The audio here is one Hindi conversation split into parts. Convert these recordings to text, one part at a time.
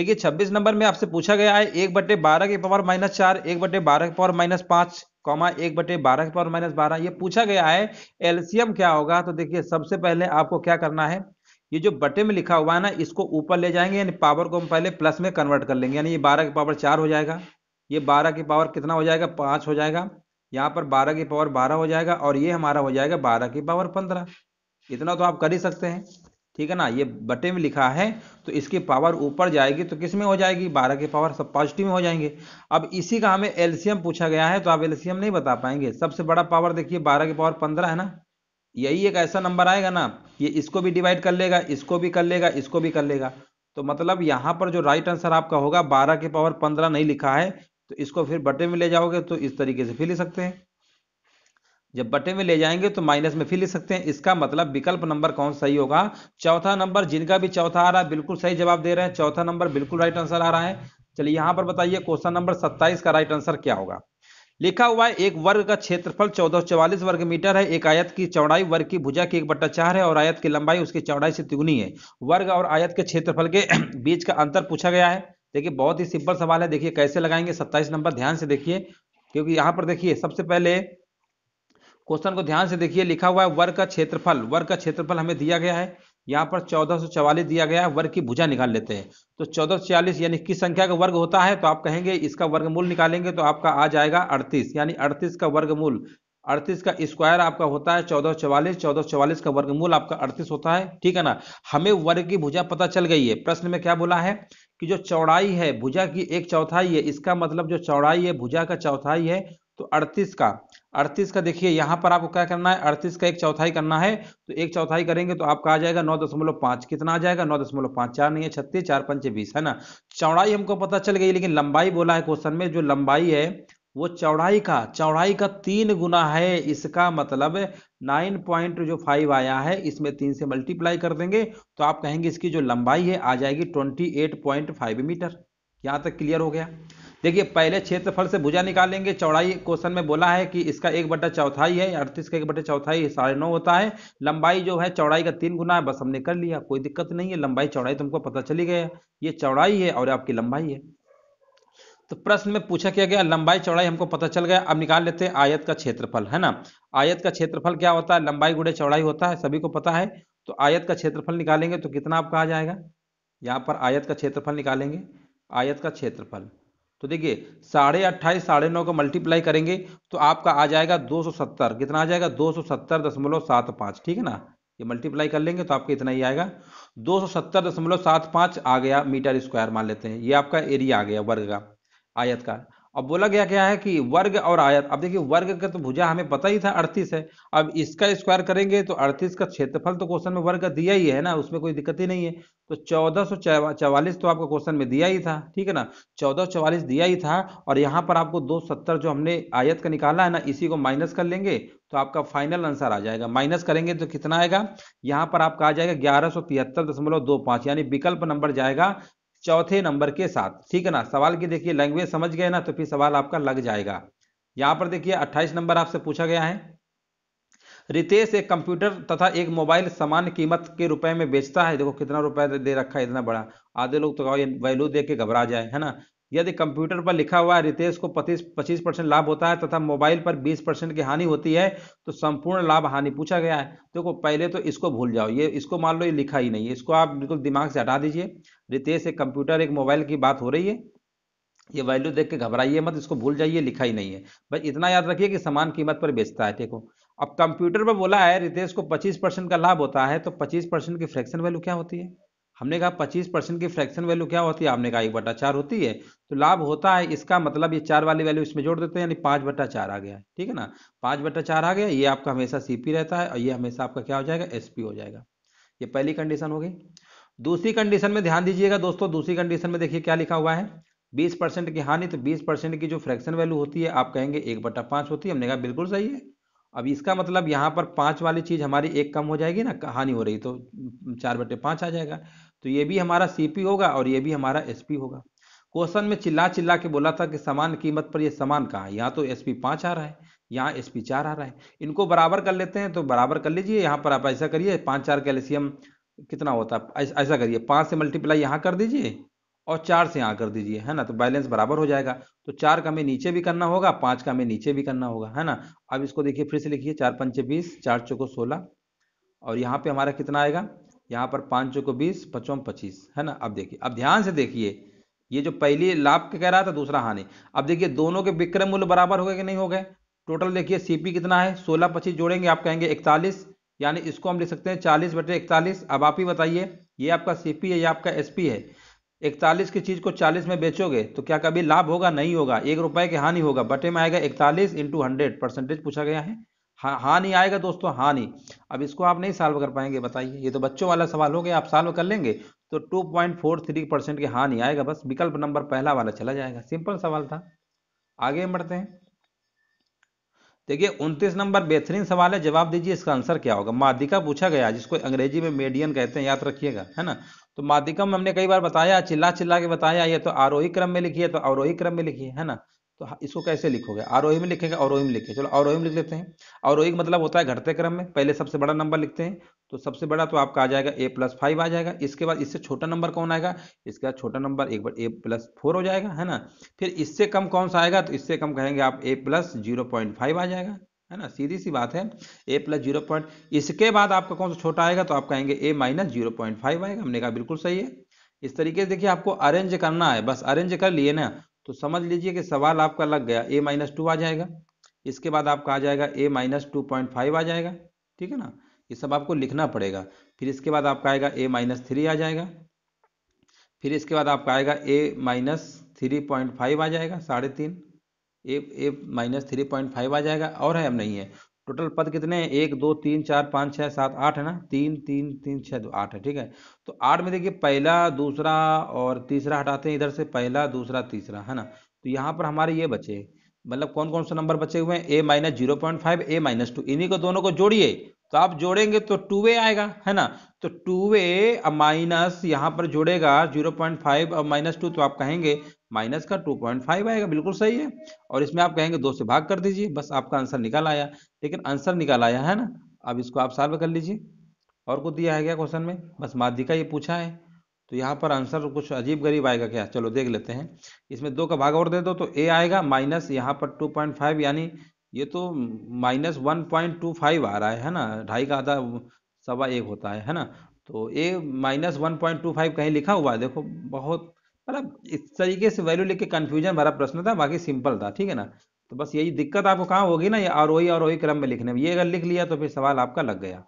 देखिए 26 नंबर में आपसे पूछा गया है एक बटे बारह के पावर माइनस चार एक बटे बारह के पावर माइनस पांच कॉमा एक बटे बारह के पावर माइनस बारह ये पूछा गया है एलसीएम क्या होगा तो देखिए सबसे पहले आपको क्या करना है ये जो बटे में लिखा हुआ है ना इसको ऊपर ले जाएंगे यानी पावर को हम पहले प्लस में कन्वर्ट कर लेंगे यानी ये बारह के पावर चार हो जाएगा ये बारह की पावर कितना हो जाएगा पांच हो जाएगा यहाँ पर बारह की पावर बारह हो जाएगा और ये हमारा हो जाएगा बारह की पावर पंद्रह इतना तो आप कर ही सकते हैं ठीक है ना ये बटे में लिखा है तो इसकी पावर ऊपर जाएगी तो किस में हो जाएगी बारह की पावर सब पॉजिटिव में हो जाएंगे अब इसी का हमें एलसीएम पूछा गया है तो आप एलसीएम नहीं बता पाएंगे सबसे बड़ा पावर देखिए बारह की पावर पंद्रह है ना यही एक ऐसा नंबर आएगा ना ये इसको भी डिवाइड कर लेगा इसको भी कर लेगा इसको भी कर लेगा तो मतलब यहाँ पर जो राइट आंसर आपका होगा बारह के पावर पंद्रह नहीं लिखा है तो इसको फिर बटे में ले जाओगे तो इस तरीके से फिर ले सकते हैं जब बटे में ले जाएंगे तो माइनस में फिर लिख सकते हैं इसका मतलब विकल्प नंबर कौन सही होगा चौथा नंबर जिनका भी चौथा आ रहा है बिल्कुल सही जवाब दे रहे हैं चौथा नंबर बिल्कुल राइट आंसर आ रहा है चलिए यहां पर बताइए क्वेश्चन नंबर सत्ताईस का राइट आंसर क्या होगा लिखा हुआ है एक वर्ग का क्षेत्रफल चौदह चौवालीस वर्ग मीटर है एक आयत की चौड़ाई वर्ग की भुजा की एक बट्टा चार है और आयत की लंबाई उसकी चौड़ाई से तिगुनी है वर्ग और आयत के क्षेत्रफल के बीच का अंतर पूछा गया है देखिए बहुत ही सिंपल सवाल है देखिए कैसे लगाएंगे सत्ताईस नंबर ध्यान से देखिए क्योंकि यहाँ पर देखिए सबसे पहले क्वेश्चन को ध्यान से देखिए लिखा हुआ है वर्ग का क्षेत्रफल वर्ग का क्षेत्रफल हमें दिया गया है यहाँ पर चौदह दिया गया है वर्ग की भुजा निकाल लेते हैं तो चौदह यानी किस संख्या का वर्ग होता है तो आप कहेंगे इसका वर्गमूल निकालेंगे तो आपका आ जाएगा अड़तीस यानी अड़तीस का वर्गमूल अड़तीस का स्क्वायर आपका होता है चौदह चौवालीस चौदह चवालीस का वर्गमूल आपका अड़तीस होता है ठीक है ना हमें वर्ग की भुजा पता चल गई है प्रश्न में क्या बोला है कि जो चौड़ाई है भुजा की एक चौथाई है इसका मतलब जो चौड़ाई है भुजा का चौथाई है तो अड़तीस का अड़तीस का देखिए यहाँ पर आपको क्या करना है अड़तीस का एक चौथाई करना है तो एक चौथाई करेंगे तो आपका आ जाएगा नौ दशमलव पांच कितना आ जाएगा नौ दशमलव पांच चार नहीं है छत्तीस चार पंच बीस है ना चौड़ाई हमको पता चल गई लेकिन लंबाई बोला है क्वेश्चन में जो लंबाई है वो चौड़ाई का चौड़ाई का तीन गुना है इसका मतलब नाइन पॉइंट जो फाइव आया है इसमें तीन से मल्टीप्लाई कर देंगे तो आप कहेंगे इसकी जो लंबाई है आ जाएगी twenty eight point five metre यहां तक क्लियर हो गया देखिए पहले क्षेत्रफल से भुजा निकालेंगे चौड़ाई क्वेश्चन में बोला है कि इसका एक बटा चौथाई है अड़तीस का एक बटा चौथाई साढ़े नौ होता है लंबाई जो है चौड़ाई का तीन गुना है बस हमने कर लिया कोई दिक्कत नहीं है लंबाई चौड़ाई तुमको तो पता चली गया ये चौड़ाई है और आपकी लंबाई है तो प्रश्न में पूछा क्या गया लंबाई चौड़ाई हमको पता चल गया अब निकाल लेते हैं आयत का क्षेत्रफल है ना आयत का क्षेत्रफल क्या होता है लंबाई गुड़े चौड़ाई होता है सभी को पता है तो आयत का क्षेत्रफल निकालेंगे तो कितना आपका आ जाएगा यहाँ पर आयत का क्षेत्रफल निकालेंगे आयत का क्षेत्रफल तो देखिए साढ़े अट्ठाईस साढ़े नौ को मल्टीप्लाई करेंगे तो आपका आ जाएगा दो सौ सत्तर कितना आ जाएगा दो सौ सत्तर दशमलव सात पाँच ठीक है ना ये मल्टीप्लाई कर लेंगे तो आपका इतना ही आएगा दो सौ सत्तर दशमलव सात पाँच आ गया मीटर स्क्वायर मान लेते हैं ये आपका एरिया आ गया वर्ग का आयत का अब बोला गया क्या है कि वर्ग और आयत अब देखिए वर्ग का तो भुजा हमें पता ही था अड़तीस है अब इसका स्क्वायर करेंगे तो अड़तीस का क्षेत्रफल तो क्वेश्चन में वर्ग दिया ही है ना उसमें कोई दिक्कत ही नहीं है तो चौदह सौ चवालीस तो आपको क्वेश्चन में दिया ही था ठीक है ना चौदह चवालीस दिया ही था और यहाँ पर आपको दो सत्तर जो हमने आयत का निकाला है ना इसी को माइनस कर लेंगे तो आपका फाइनल आंसर आ जाएगा माइनस करेंगे तो कितना आएगा यहाँ पर आपका आ जाएगा ग्यारह सौ तिहत्तर दशमलव दो पाँच यानी विकल्प नंबर जाएगा चौथे नंबर के साथ ठीक है ना सवाल की देखिए लैंग्वेज समझ गए ना तो फिर सवाल आपका लग जाएगा यहाँ पर देखिए 28 नंबर आपसे पूछा गया है रितेश एक कंप्यूटर तथा एक मोबाइल समान कीमत के रुपए में बेचता है देखो कितना रुपए दे रखा है इतना बड़ा आधे लोग तो ये वैल्यू दे के घबरा जाए है ना यदि कंप्यूटर पर लिखा हुआ रितेश को पच्चीस पच्चीस परसेंट लाभ होता है तथा मोबाइल पर बीस परसेंट की हानि होती है तो संपूर्ण लाभ हानि पूछा गया है देखो तो पहले तो इसको भूल जाओ ये इसको मान लो ये लिखा ही नहीं है इसको आप बिल्कुल दिमाग से हटा दीजिए रितेश एक कंप्यूटर एक मोबाइल की बात हो रही है ये वैल्यू देख के घबराइए मत इसको भूल जाइए लिखा ही नहीं है बस इतना याद रखिए कि समान कीमत पर बेचता है देखो अब कंप्यूटर पर बोला है रितेश को पच्चीस परसेंट का लाभ होता है तो पच्चीस परसेंट की फ्रैक्शन वैल्यू क्या होती है हमने कहा 25 परसेंट की फ्रैक्शन वैल्यू क्या होती है आपने कहा एक बटा चार होती है तो लाभ होता है इसका मतलब ये चार वाली वैल्यू इसमें जोड़ देते हैं यानी पाँच बटा चार आ गया ठीक है ना पाँच बटा चार आ गया ये आपका हमेशा पी रहता है और ये हमेशा आपका क्या हो जाएगा पी हो जाएगा ये पहली कंडीशन होगी दूसरी कंडीशन में ध्यान दीजिएगा दोस्तों दूसरी कंडीशन में देखिए क्या लिखा हुआ है बीस परसेंट की हानि तो बीस परसेंट की जो फ्रैक्शन वैल्यू होती है आप कहेंगे एक बटा पाँच होती है हमने कहा बिल्कुल सही है अब इसका मतलब यहाँ पर पाँच वाली चीज़ हमारी एक कम हो जाएगी ना हानि हो रही तो चार बटे पाँच आ जाएगा तो ये भी हमारा सीपी होगा और ये भी हमारा एसपी होगा क्वेश्चन में चिल्ला चिल्ला के बोला था कि समान कीमत पर ये समान कहाँ है यहाँ तो एस पी पांच आ रहा है यहाँ एस पी चार आ रहा है इनको बराबर कर लेते हैं तो बराबर कर लीजिए यहाँ पर आप ऐसा करिए पाँच चार कैल्शियम कितना होता है ऐसा करिए पाँच से मल्टीप्लाई यहाँ कर दीजिए और चार से यहाँ कर दीजिए है ना तो बैलेंस बराबर हो जाएगा तो चार का हमें नीचे भी करना होगा पाँच का हमें नीचे भी करना होगा है ना अब इसको देखिए फिर से लिखिए चार पंचे बीस चार चौको सोलह और यहाँ पे हमारा कितना आएगा यहाँ पर पाँच चौको बीस पचों पच्चीस है ना अब देखिए अब ध्यान से देखिए ये जो पहली लाभ कह रहा था दूसरा हानि अब देखिए दोनों के विक्रय मूल्य बराबर हो गए कि नहीं हो गए टोटल देखिए सीपी कितना है सोलह पच्चीस जोड़ेंगे आप कहेंगे इकतालीस यानी इसको हम लिख सकते हैं चालीस बटे इकतालीस अब आप ही बताइए ये आपका सीपी है ये आपका एसपी है इकतालीस की चीज़ को चालीस में बेचोगे तो क्या कभी लाभ होगा नहीं होगा एक रुपए की हानि होगा बटे में आएगा इकतालीस इंटू हंड्रेड परसेंटेज पूछा गया है हाँ हानि आएगा दोस्तों हानि अब इसको आप नहीं सॉल्व कर पाएंगे बताइए ये तो बच्चों वाला सवाल हो गया आप सॉल्व कर लेंगे तो 2.43 परसेंट की हानि आएगा बस विकल्प नंबर पहला वाला चला जाएगा सिंपल सवाल था आगे बढ़ते हैं देखिए उनतीस नंबर बेहतरीन सवाल है जवाब दीजिए इसका आंसर क्या होगा माध्यिका पूछा गया जिसको अंग्रेजी में मेडियन कहते हैं याद रखिएगा है ना तो माध्यिका में हमने कई बार बताया चिल्ला चिल्ला के बताया ये तो आरोही e क्रम में लिखिए तो आरोही e क्रम में लिखिए है ना तो इसको कैसे लिखोगे आरोही e में लिखेंगे अवरोही e में लिखेंगे चलो अवरोही e में लिख लेते हैं अवरोही मतलब होता है घटते क्रम में पहले सबसे बड़ा नंबर लिखते हैं तो सबसे बड़ा तो आपका आ जाएगा ए प्लस फाइव आ जाएगा इसके बाद इससे छोटा नंबर कौन आएगा इसके बाद छोटा नंबर एक बार ए प्लस फोर हो जाएगा है ना फिर इससे कम कौन सा आएगा तो इससे कम कहेंगे आप A plus zero point five आ जाएगा है ना सीधी सी बात है ए प्लस जीरो पॉइंट इसके बाद आपका कौन सा छोटा आएगा तो आप कहेंगे A minus zero point five आएगा हमने कहा बिल्कुल सही है इस तरीके से देखिए आपको अरेंज करना है बस अरेंज कर लिए ना तो समझ लीजिए कि सवाल आपका लग गया ए माइनस टू आ जाएगा इसके बाद आपका आ जाएगा a minus two point five आ जाएगा ठीक है ना ये सब आपको लिखना पड़ेगा फिर इसके बाद आपका आएगा ए माइनस थ्री आ जाएगा फिर इसके बाद आपका आएगा a minus three point five आ जाएगा साढ़े तीन a a minus three point five आ जाएगा और है अब नहीं है टोटल पद कितने हैं एक दो तीन चार पाँच छः सात आठ है ना तीन तीन तीन छः दो आठ है ठीक है तो आठ में देखिए पहला दूसरा और तीसरा हटाते हैं इधर से पहला दूसरा तीसरा है ना तो यहाँ पर हमारे ये बचे मतलब कौन कौन से नंबर बचे हुए हैं a minus zero point five a minus two इन्हीं को दोनों को जोड़िए तो आप जोड़ेंगे तो टू वे आएगा है ना तो टू वे माइनस यहाँ पर जोड़ेगा जीरो पॉइंट फाइव और माइनस टू तो आप कहेंगे माइनस का 2.5 आएगा बिल्कुल सही है और इसमें आप कहेंगे दो से भाग कर दीजिए बस आपका आंसर निकल आया लेकिन आंसर निकल आया है ना अब इसको आप सॉल्व कर लीजिए और कुछ दिया है क्या क्वेश्चन में बस माध्यिका ये पूछा है तो यहाँ पर आंसर कुछ अजीब गरीब आएगा क्या चलो देख लेते हैं इसमें दो का भाग और दे दो तो ए आएगा माइनस यहाँ पर टू पॉइंट फाइव यानी ये तो minus one point two five आ रहा है है ना ढाई का आधा सवा एक होता है है ना तो a minus one point two five कहीं लिखा हुआ है देखो बहुत मतलब इस तरीके से वैल्यू लेके कन्फ्यूजन भरा प्रश्न था बाकी सिंपल था ठीक है ना तो बस यही दिक्कत आपको कहाँ होगी ना आर ओई और ओई क्रम में लिखने में ये अगर लिख लिया तो फिर सवाल आपका लग गया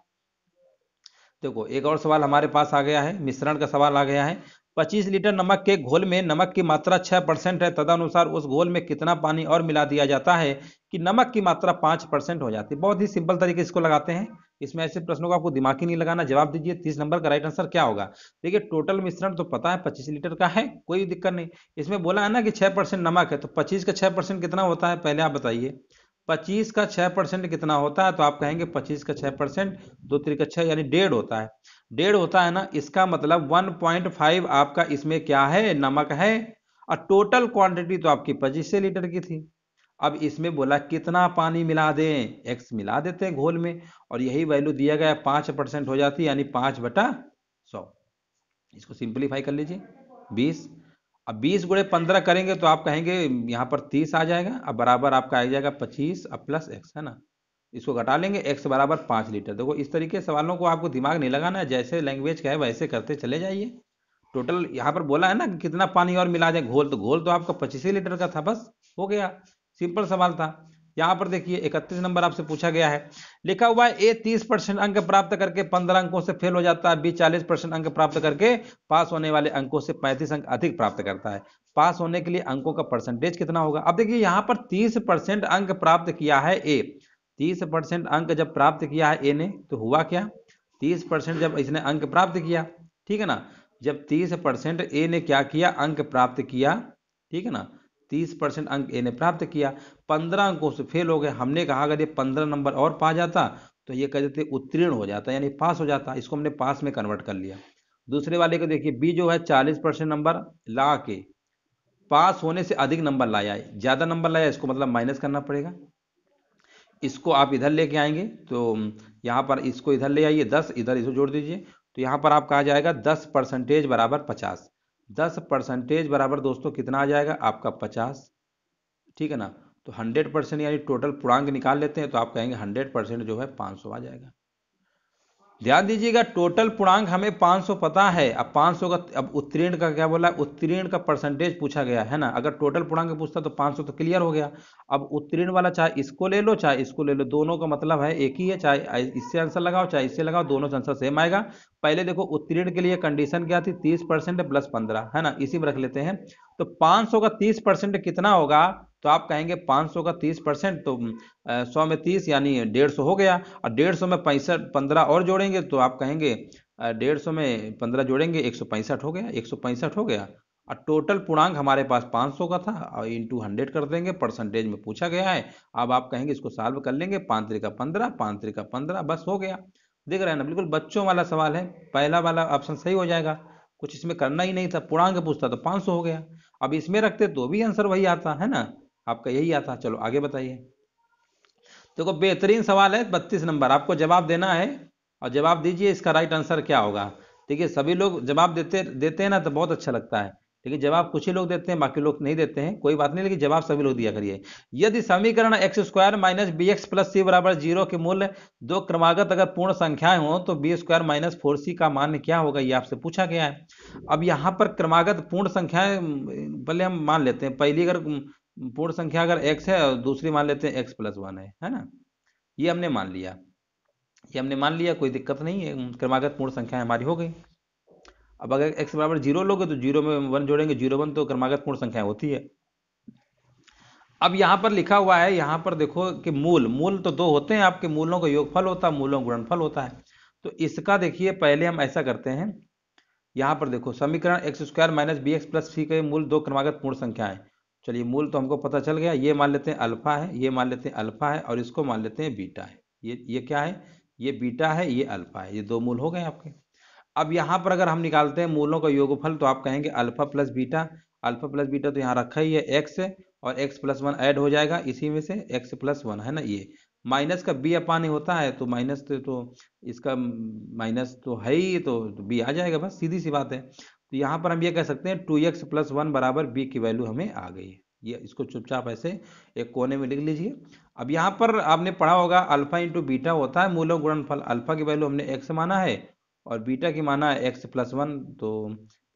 देखो एक और सवाल हमारे पास आ गया है मिश्रण का सवाल आ गया है 25 लीटर नमक के घोल में नमक की मात्रा 6 परसेंट है तदनुसार उस घोल में कितना पानी और मिला दिया जाता है कि नमक की मात्रा 5 परसेंट हो जाती है बहुत ही सिंपल तरीके इसको लगाते हैं इसमें ऐसे प्रश्नों को आपको दिमाग ही नहीं लगाना जवाब दीजिए तीस नंबर का राइट आंसर क्या होगा देखिए टोटल मिश्रण तो पता है पच्चीस लीटर का है कोई दिक्कत नहीं इसमें बोला है ना कि छह परसेंट नमक है तो पच्चीस का छह परसेंट कितना होता है पहले आप बताइए पच्चीस का छह परसेंट कितना होता है तो आप कहेंगे पच्चीस का छह परसेंट दो का छह यानी डेढ़ होता है डेढ़ होता है ना इसका मतलब वन पॉइंट फाइव आपका इसमें क्या है नमक है और टोटल क्वांटिटी तो आपकी पच्चीस लीटर की थी अब इसमें बोला कितना पानी मिला दें एक्स मिला देते हैं घोल में और यही वैल्यू दिया गया पांच परसेंट हो जाती यानी पांच बटा सौ इसको सिंप्लीफाई कर लीजिए बीस अब बीस गुड़े पंद्रह करेंगे तो आप कहेंगे यहाँ पर तीस आ जाएगा अब बराबर आपका आ जाएगा पच्चीस अब प्लस एक्स है ना इसको घटा लेंगे एक्स बराबर पाँच लीटर देखो इस तरीके सवालों को आपको दिमाग नहीं लगाना है जैसे लैंग्वेज का है वैसे करते चले जाइए टोटल यहाँ पर बोला है ना कितना पानी और मिला जाए घोल तो घोल तो आपका पच्चीस लीटर का था बस हो गया सिंपल सवाल था यहां पर देखिए इकतीस नंबर आपसे पूछा गया है लिखा हुआ है ए तीस परसेंट अंक प्राप्त करके पंद्रह अंकों से फेल हो जाता है बी चालीस परसेंट अंक प्राप्त करके पास होने वाले अंकों से पैंतीस अंक अधिक प्राप्त करता है पास होने के लिए अंकों का परसेंटेज कितना होगा अब देखिए यहाँ पर तीस परसेंट अंक प्राप्त किया है ए तीस परसेंट अंक जब प्राप्त किया है ए ने तो हुआ क्या तीस परसेंट जब इसने अंक प्राप्त किया ठीक है ना जब तीस परसेंट ए ने क्या किया अंक प्राप्त किया ठीक है ना तीस परसेंट अंक ए ने प्राप्त किया पंद्रह अंकों से फेल हो गए हमने कहा अगर ये पंद्रह नंबर और पा जाता तो ये कह देते उत्तीर्ण हो जाता यानी पास हो जाता इसको हमने पास में कन्वर्ट कर लिया दूसरे वाले को देखिए बी जो है चालीस परसेंट नंबर ला के पास होने से अधिक नंबर लाया है ज़्यादा नंबर लाया इसको मतलब माइनस करना पड़ेगा इसको आप इधर लेके आएंगे तो यहाँ पर इसको इधर ले आइए दस इधर इसको जोड़ दीजिए तो यहाँ पर आप कहा जाएगा दस परसेंटेज बराबर पचास दस परसेंटेज बराबर दोस्तों कितना आ जाएगा आपका पचास ठीक है ना तो हंड्रेड परसेंट यानी टोटल पूर्णांक निकाल लेते हैं तो आप कहेंगे हंड्रेड परसेंट जो है पाँच सौ आ जाएगा ध्यान दीजिएगा टोटल पूर्णांक हमें 500 पता है अब 500 का अब उत्तीर्ण का क्या बोला उत्तीर्ण का परसेंटेज पूछा गया है ना अगर टोटल पूर्णांक पूछता तो 500 तो क्लियर हो गया अब उत्तीर्ण वाला चाहे इसको ले लो चाहे इसको ले लो दोनों का मतलब है एक ही है चाहे इससे आंसर लगाओ चाहे इससे लगाओ दोनों से आंसर सेम आएगा पहले देखो उत्तीर्ण के लिए कंडीशन क्या थी तीस परसेंट प्लस पंद्रह है ना इसी में रख लेते हैं तो पाँच का तीस कितना होगा तो आप कहेंगे 500 का 30 परसेंट तो सौ में 30 यानी डेढ़ सौ हो गया और डेढ़ सौ में पैंसठ पंद्रह और जोड़ेंगे तो आप कहेंगे डेढ़ सौ में पंद्रह जोड़ेंगे एक सौ पैंसठ हो गया एक सौ पैंसठ हो गया और टोटल पूर्णांक हमारे पास 500 का था और इंटू हंड्रेड कर देंगे परसेंटेज में पूछा गया है अब आप कहेंगे इसको सॉल्व कर लेंगे पाँच तरीका पंद्रह पाँच तरीका पंद्रह बस हो गया देख रहे हैं ना बिल्कुल बच्चों वाला सवाल है पहला वाला ऑप्शन सही हो जाएगा कुछ इसमें करना ही नहीं था पूर्णांक पूछता तो 500 हो गया अब इसमें रखते तो भी आंसर वही आता है ना आपका यही आता चलो आगे बताइए देखो बेहतरीन सवाल है बत्तीस नंबर आपको जवाब देना है और जवाब दीजिए इसका राइट आंसर क्या होगा ठीक है सभी लोग जवाब देते देते हैं ना तो बहुत अच्छा लगता है ठीक है जवाब कुछ ही लोग देते हैं बाकी लोग नहीं देते हैं कोई बात नहीं लेकिन जवाब सभी लोग दिया करिए यदि समीकरण x square minus b x plus c बराबर जीरो के मूल्य दो क्रमागत अगर पूर्ण संख्याएं हो तो b square minus four c का मान क्या होगा ये आपसे पूछा गया है अब यहाँ पर क्रमागत पूर्ण संख्याएं पहले हम मान लेते हैं पहली अगर पूर्ण संख्या अगर एक्स है और दूसरी मान लेते हैं एक्स प्लस वन है है ना ये हमने मान लिया ये हमने मान लिया कोई दिक्कत नहीं है क्रमागत पूर्ण संख्या हमारी हो गई अब अगर एक्स बराबर जीरो लोगे तो जीरो में वन जोड़ेंगे जीरो वन तो क्रमागत पूर्ण संख्या होती है अब यहाँ पर लिखा हुआ है यहाँ पर देखो कि मूल मूल तो दो होते हैं आपके मूलों का योगफल होता है मूलों गुणनफल होता है तो इसका देखिए पहले हम ऐसा करते हैं यहाँ पर देखो समीकरण x square minus b x plus c के मूल दो क्रमागत पूर्ण संख्या है चलिए मूल तो हमको पता चल गया ये मान लेते हैं अल्फा है ये मान लेते हैं अल्फा है और इसको मान लेते हैं बीटा है ये ये क्या है ये बीटा है ये अल्फा है ये दो मूल हो गए आपके अब यहाँ पर अगर हम निकालते हैं मूलों का योगफल तो आप कहेंगे alpha plus beta alpha plus beta तो यहाँ रखा ही है एक्स और एक्स प्लस वन ऐड हो जाएगा इसी में से एक्स प्लस वन है ना ये माइनस का बी अपान होता है तो माइनस तो, तो, इसका माइनस तो है ही तो बी आ जाएगा बस सीधी सी बात है तो यहाँ पर हम ये कह सकते हैं टू एक्स प्लस वन बराबर बी की वैल्यू हमें आ गई है ये इसको चुपचाप ऐसे एक कोने में लिख लीजिए अब यहाँ पर आपने पढ़ा होगा अल्फा इंटू बीटा होता है मूलक गुणनफल अल्फा की वैल्यू हमने एक्स माना है और बीटा की माना है एक्स प्लस वन तो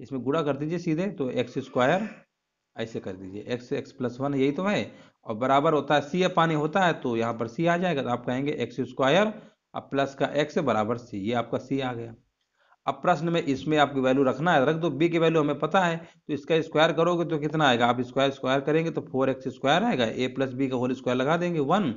इसमें गुड़ा कर दीजिए सीधे तो एक्स स्क्वायर ऐसे कर दीजिए एक्स एक्स प्लस वन यही तो है और बराबर होता है सी पानी होता है तो यहाँ पर सी आ जाएगा तो आप कहेंगे एक्स स्क्वायर अब प्लस का एक्स बराबर सी ये आपका सी आ गया अब प्रश्न में इसमें आपकी वैल्यू रखना है रख दो बी की वैल्यू हमें पता है तो इसका स्क्वायर करोगे तो कितना आएगा आप स्क्वायर स्क्वायर करेंगे तो फोर एक्स स्क्वायर आएगा ए प्लस बी का होल स्क्वायर लगा देंगे वन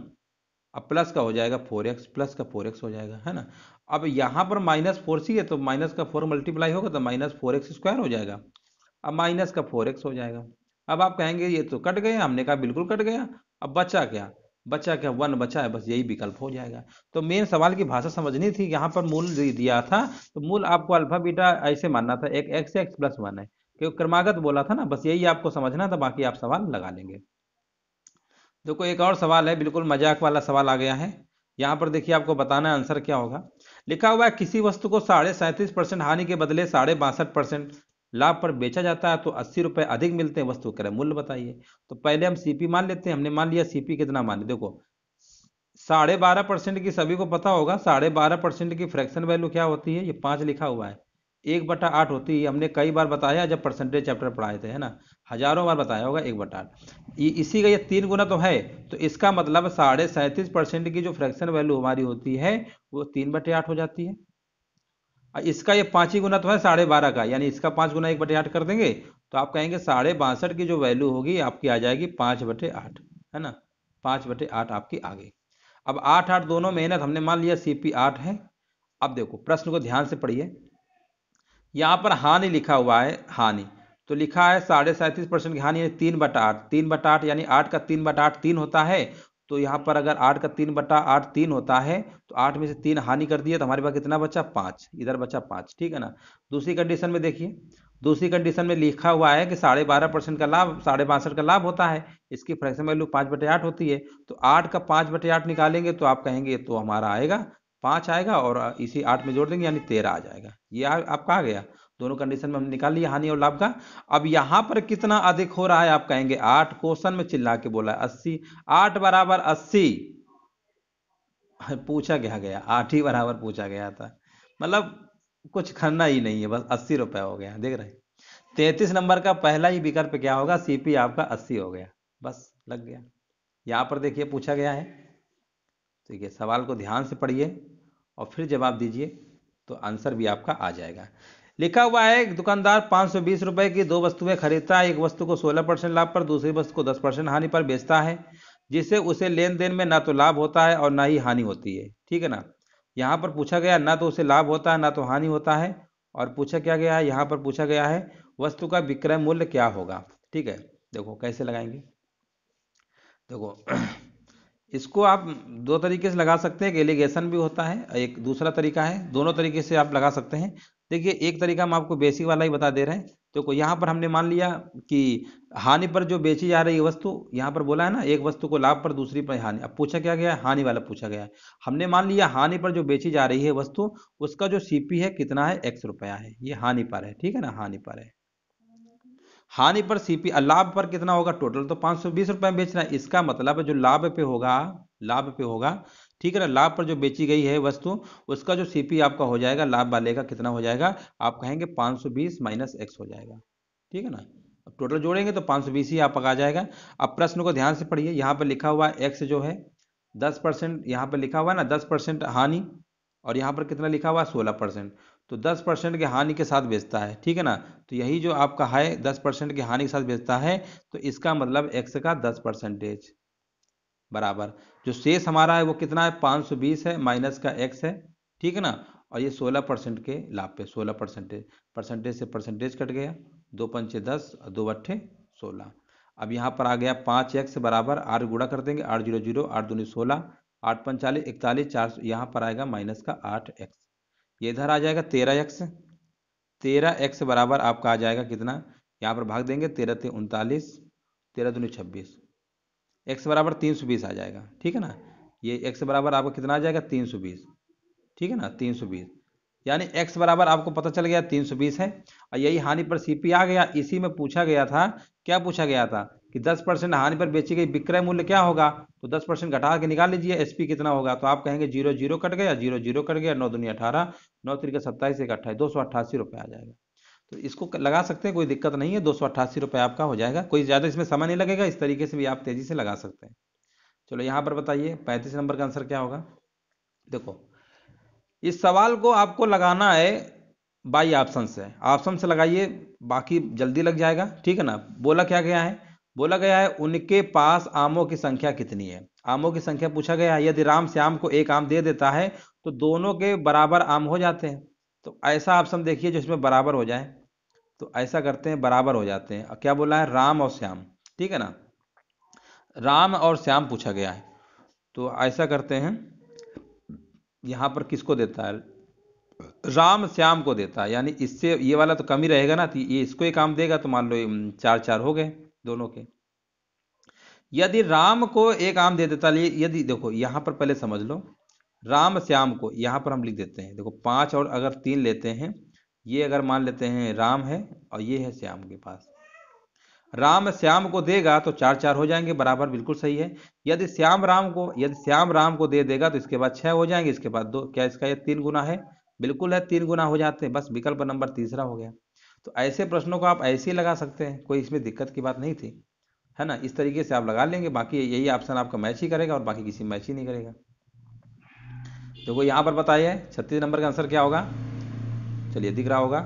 अब प्लस का हो जाएगा फोर एक्स प्लस का फोर एक्स हो जाएगा है ना अब यहाँ पर माइनस फोर सी है तो माइनस का फोर मल्टीप्लाई होगा तो माइनस फोर एक्स स्क्वायर हो जाएगा अब माइनस का फोर एक्स हो जाएगा अब आप कहेंगे ये तो कट गया हमने कहा बिल्कुल कट गया अब बचा क्या बचा क्या वन बचा है बस यही विकल्प हो जाएगा तो मेन सवाल की भाषा समझनी थी यहाँ पर मूल दिया था तो मूल आपको अल्फा बीटा ऐसे मानना था एक एक्स एक्स प्लस वन है क्योंकि क्रमागत बोला था ना बस यही आपको समझना था बाकी आप सवाल लगा लेंगे देखो एक और सवाल है बिल्कुल मजाक वाला सवाल आ गया है यहाँ पर देखिए आपको बताना है आंसर क्या होगा लिखा हुआ है किसी वस्तु को साढ़े सैंतीस परसेंट हानि के बदले साढ़े बासठ परसेंट लाभ पर बेचा जाता है तो अस्सी रुपये अधिक मिलते हैं वस्तु क्रय मूल्य बताइए तो पहले हम सीपी मान लेते हैं हमने मान लिया सीपी कितना मान लिया देखो साढ़े बारह परसेंट की सभी को पता होगा साढ़े बारह परसेंट की फ्रैक्शन वैल्यू क्या होती है ये पाँच लिखा हुआ है एक बटा आठ होती है हमने कई बार बताया जब परसेंटेज चैप्टर पढ़ाए थे है ना हजारों बार बताया होगा एक बटा आठ ये इसी का ये तीन गुना तो है तो इसका मतलब साढ़े सैंतीस परसेंट की जो फ्रैक्शन वैल्यू हमारी होती है वो तीन बटे आठ हो जाती है इसका ये पाँच ही गुना तो है साढ़े बारह का यानी इसका पाँच गुना एक बटे आठ कर देंगे तो आप कहेंगे साढ़े बासठ की जो वैल्यू होगी आपकी आ जाएगी पाँच बटे आठ है ना पाँच बटे आठ आपकी आ गई अब आठ आठ दोनों मेहनत तो हमने मान लिया सी पी आठ है अब देखो प्रश्न को ध्यान से पढ़िए यहाँ पर हानि लिखा हुआ है हानि तो लिखा है साढ़े सैंतीस परसेंट की हानि तीन बटा आठ तीन बटा आठ यानी आठ का तीन बटा आठ तीन होता है तो यहाँ पर अगर आठ का तीन बटा आठ तीन होता है तो आठ में से तीन हानि कर दिए तो हमारे पास कितना बचा पाँच इधर बचा पाँच ठीक है ना दूसरी कंडीशन में देखिए दूसरी कंडीशन में लिखा हुआ है कि साढ़े बारह परसेंट का लाभ साढ़े बासठ का लाभ होता है इसकी फ्रैक्शन वैल्यू पाँच बटे आठ होती है तो आठ का पाँच बटे आठ निकालेंगे तो आप कहेंगे तो हमारा आएगा पाँच आएगा और इसी आठ में जोड़ देंगे यानी तेरह आ जाएगा ये आपका आ गया दोनों कंडीशन में हम निकाल लिया हानि और लाभ का अब यहाँ पर कितना अधिक हो रहा है आप कहेंगे आठ क्वेश्चन में चिल्ला के बोला अस्सी आठ बराबर अस्सी पूछा गया गया आठ ही बराबर पूछा गया था मतलब कुछ खरना ही नहीं है बस अस्सी रुपए हो गया देख रहे तैतीस नंबर का पहला ही विकल्प क्या होगा सीपी आपका अस्सी हो गया बस लग गया यहाँ पर देखिए पूछा गया है तो ये सवाल को ध्यान से पढ़िए और फिर जवाब दीजिए तो आंसर भी आपका आ जाएगा लिखा हुआ है दुकानदार पाँच सौ बीस रुपये की दो वस्तुएं खरीदता है एक वस्तु को सोलह परसेंट लाभ पर दूसरी वस्तु को दस परसेंट हानि पर बेचता है जिससे उसे लेन देन में ना तो लाभ होता है और ना ही हानि होती है ठीक है ना यहाँ पर पूछा गया ना तो उसे लाभ होता है ना तो हानि होता है और पूछा क्या गया है यहाँ पर पूछा गया है वस्तु का विक्रय मूल्य क्या होगा ठीक है देखो कैसे लगाएंगे देखो इसको आप दो तरीके से लगा सकते हैं एलिगेशन भी होता है एक दूसरा तरीका है दोनों तरीके से आप लगा सकते हैं देखिए एक तरीका हम आपको बेसिक वाला ही बता दे रहे हैं तो यहाँ पर हमने मान लिया कि हानि पर जो बेची जा रही वस्तु यहाँ पर बोला है ना एक वस्तु को लाभ पर दूसरी पर हानि अब पूछा क्या गया हानि वाला पूछा गया है हमने मान लिया हानि पर जो बेची जा रही है वस्तु उसका जो सीपी है कितना है एक्स रुपया है ये हानि पर है ठीक है ना हानि पर है हानि पर सीपी लाभ पर कितना होगा टोटल तो पांच सौ बीस रुपये बेचना है इसका मतलब जो लाभ पे होगा लाभ पे होगा ठीक है ना लाभ पर जो बेची गई है वस्तु उसका जो सीपी आपका हो जाएगा लाभ वाले का कितना हो जाएगा आप कहेंगे 520 माइनस एक्स हो जाएगा ठीक है ना अब टोटल जोड़ेंगे तो 520 ही आप आ जाएगा अब प्रश्न को ध्यान से पढ़िए यहाँ पर लिखा हुआ एक्स जो है 10 परसेंट यहाँ पर लिखा हुआ है ना 10 परसेंट हानि और यहाँ पर कितना लिखा हुआ सोलह परसेंट तो दस परसेंट के हानि के साथ बेचता है ठीक है ना तो यही जो आपका है दस परसेंट के हानि के साथ बेचता है तो इसका मतलब एक्स का दस परसेंटेज बराबर जो शेष हमारा है वो कितना है 520 है माइनस का एक्स है ठीक है ना और ये 16 परसेंट के लाभ पे 16 परसेंटेज परसेंटेज से परसेंटेज कट गया दो पंचे दस और दो अट्ठे सोलह अब यहाँ पर आ गया पाँच एक्स बराबर आठ गुड़ा कर देंगे आठ जीरो जीरो आठ दूनी सोलह आठ पंचालीस इकतालीस चार सौ यहाँ पर आएगा माइनस का आठ एक्स ये इधर आ जाएगा तेरह एक्स तेरह एक्स बराबर आपका आ जाएगा कितना यहाँ पर भाग देंगे तेरह ते उनतालीस तेरह दूनी छब्बीस एक्स बराबर तीन सौ बीस आ जाएगा ठीक है ना ये एक्स बराबर आपको कितना आ जाएगा तीन सौ बीस ठीक है ना तीन सौ बीस यानी एक्स बराबर आपको पता चल गया तीन सौ बीस है और यही हानि पर सीपी आ गया इसी में पूछा गया था क्या पूछा गया था कि दस परसेंट हानि पर बेची गई विक्रय मूल्य क्या होगा तो दस परसेंट घटा के निकाल लीजिए एसपी कितना होगा तो आप कहेंगे जीरो जीरो कट गया जीरो जीरो कट गया नौ दुनिया अठारह नौ तरीके सत्ताईस एक अट्ठाईस दो सौ अट्ठासी रुपये आ जाएगा तो इसको लगा सकते हैं कोई दिक्कत नहीं है दो सौ अट्ठासी रुपये आपका हो जाएगा कोई ज़्यादा इसमें समय नहीं लगेगा इस तरीके से भी आप तेज़ी से लगा सकते हैं चलो यहाँ पर बताइए पैंतीस नंबर का आंसर क्या होगा देखो इस सवाल को आपको लगाना है बाई ऑप्शन से ऑप्शन से लगाइए बाकी जल्दी लग जाएगा ठीक है ना बोला क्या गया है बोला गया है उनके पास आमों की संख्या कितनी है आमों की संख्या पूछा गया है यदि राम श्याम को एक आम दे देता है तो दोनों के बराबर आम हो जाते हैं तो ऐसा ऑप्शन देखिए जो इसमें बराबर हो जाए तो ऐसा करते हैं बराबर हो जाते हैं क्या बोला है राम और श्याम ठीक है ना राम और श्याम पूछा गया है तो ऐसा करते हैं यहाँ पर किसको देता है राम श्याम को देता है यानी इससे ये वाला तो कम ही रहेगा ना तो ये इसको ये काम देगा तो मान लो चार चार हो गए दोनों के यदि राम को एक आम दे देता यदि देखो यहाँ पर पहले समझ लो राम श्याम को यहाँ पर हम लिख देते हैं देखो पाँच और अगर तीन लेते हैं ये अगर मान लेते हैं राम है और ये है श्याम के पास राम श्याम को देगा तो चार चार हो जाएंगे बराबर बिल्कुल सही है यदि श्याम राम को यदि श्याम राम को दे देगा तो इसके बाद छह हो जाएंगे इसके बाद दो क्या इसका यह तीन गुना है बिल्कुल है तीन गुना हो जाते हैं बस विकल्प नंबर तीसरा हो गया तो ऐसे प्रश्नों को आप ऐसे ही लगा सकते हैं कोई इसमें दिक्कत की बात नहीं थी है ना इस तरीके से आप लगा लेंगे बाकी यही ऑप्शन आपका मैच ही करेगा और बाकी किसी मैच ही नहीं करेगा देखो तो यहाँ पर बताइए छत्तीस नंबर का आंसर क्या होगा चलिए दिख रहा होगा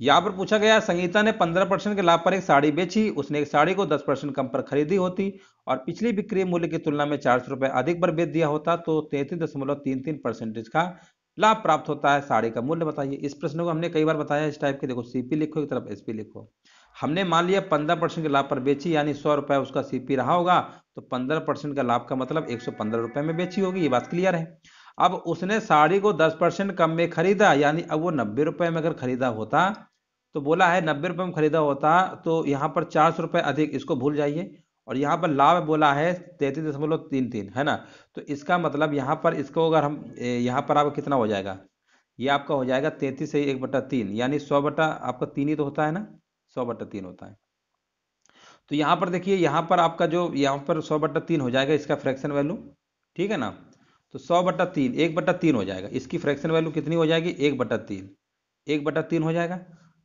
यहां पर पूछा गया संगीता ने 15 परसेंट के लाभ पर एक साड़ी बेची उसने एक साड़ी को 10 परसेंट कम पर खरीदी होती और पिछली बिक्री मूल्य की तुलना में चार सौ अधिक पर बेच दिया होता तो तैतीस दशमलव तीन तीन परसेंटेज का लाभ प्राप्त होता है साड़ी का मूल्य बताइए इस प्रश्न को हमने कई बार बताया इस टाइप के देखो सीपी लिखो एक तरफ एसपी लिखो हमने मान लिया पंद्रह परसेंट के लाभ पर बेची यानी सौ रुपए उसका सीपी रहा होगा तो पंद्रह परसेंट का लाभ का मतलब एक सौ पंद्रह रुपए में बेची होगी ये बात क्लियर है अब उसने साड़ी को दस परसेंट कम में खरीदा यानी अब वो नब्बे रुपये में अगर खरीदा होता तो बोला है नब्बे रुपये में खरीदा होता तो यहाँ पर चार सौ रुपये अधिक इसको भूल जाइए और यहाँ पर लाभ बोला है तैतीस दशमलव तीन तीन है ना तो इसका मतलब यहाँ पर इसको अगर हम यहाँ पर आपका कितना हो जाएगा ये आपका हो जाएगा तैतीस से एक बटा तीन यानी सौ बटा आपका तीन ही तो होता है ना सौ बटा तीन होता है तो यहाँ पर देखिए यहाँ पर आपका जो यहाँ पर सौ बटा तीन हो जाएगा इसका फ्रैक्शन वैल्यू ठीक है ना तो सौ बटा तीन एक बटा तीन हो जाएगा इसकी फ्रैक्शन वैल्यू कितनी हो जाएगी एक बटा तीन एक बटा तीन हो जाएगा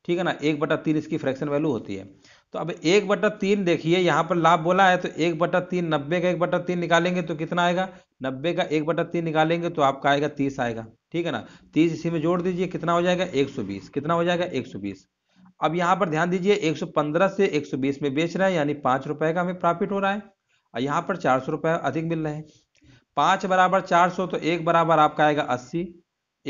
ठीक है ना एक बटा तीन इसकी फ्रैक्शन वैल्यू होती है तो अब एक बटा तीन देखिए यहाँ पर लाभ बोला है तो एक बटा तीन नब्बे का एक बटा तीन निकालेंगे तो कितना आएगा नब्बे का एक बटा तीन निकालेंगे तो आपका आएगा तीस आएगा ठीक है ना तीस इसी में जोड़ दीजिए कितना हो जाएगा एक सौ बीस कितना हो जाएगा एक सौ बीस अब यहाँ पर ध्यान दीजिए एक सौ पंद्रह से एक सौ बीस में बेच रहे हैं यानी पाँच रुपए का हमें प्रॉफिट हो रहा है और यहाँ पर चार सौ रुपये अधिक मिल रहे हैं पाँच बराबर चार सौ तो एक बराबर आपका आएगा अस्सी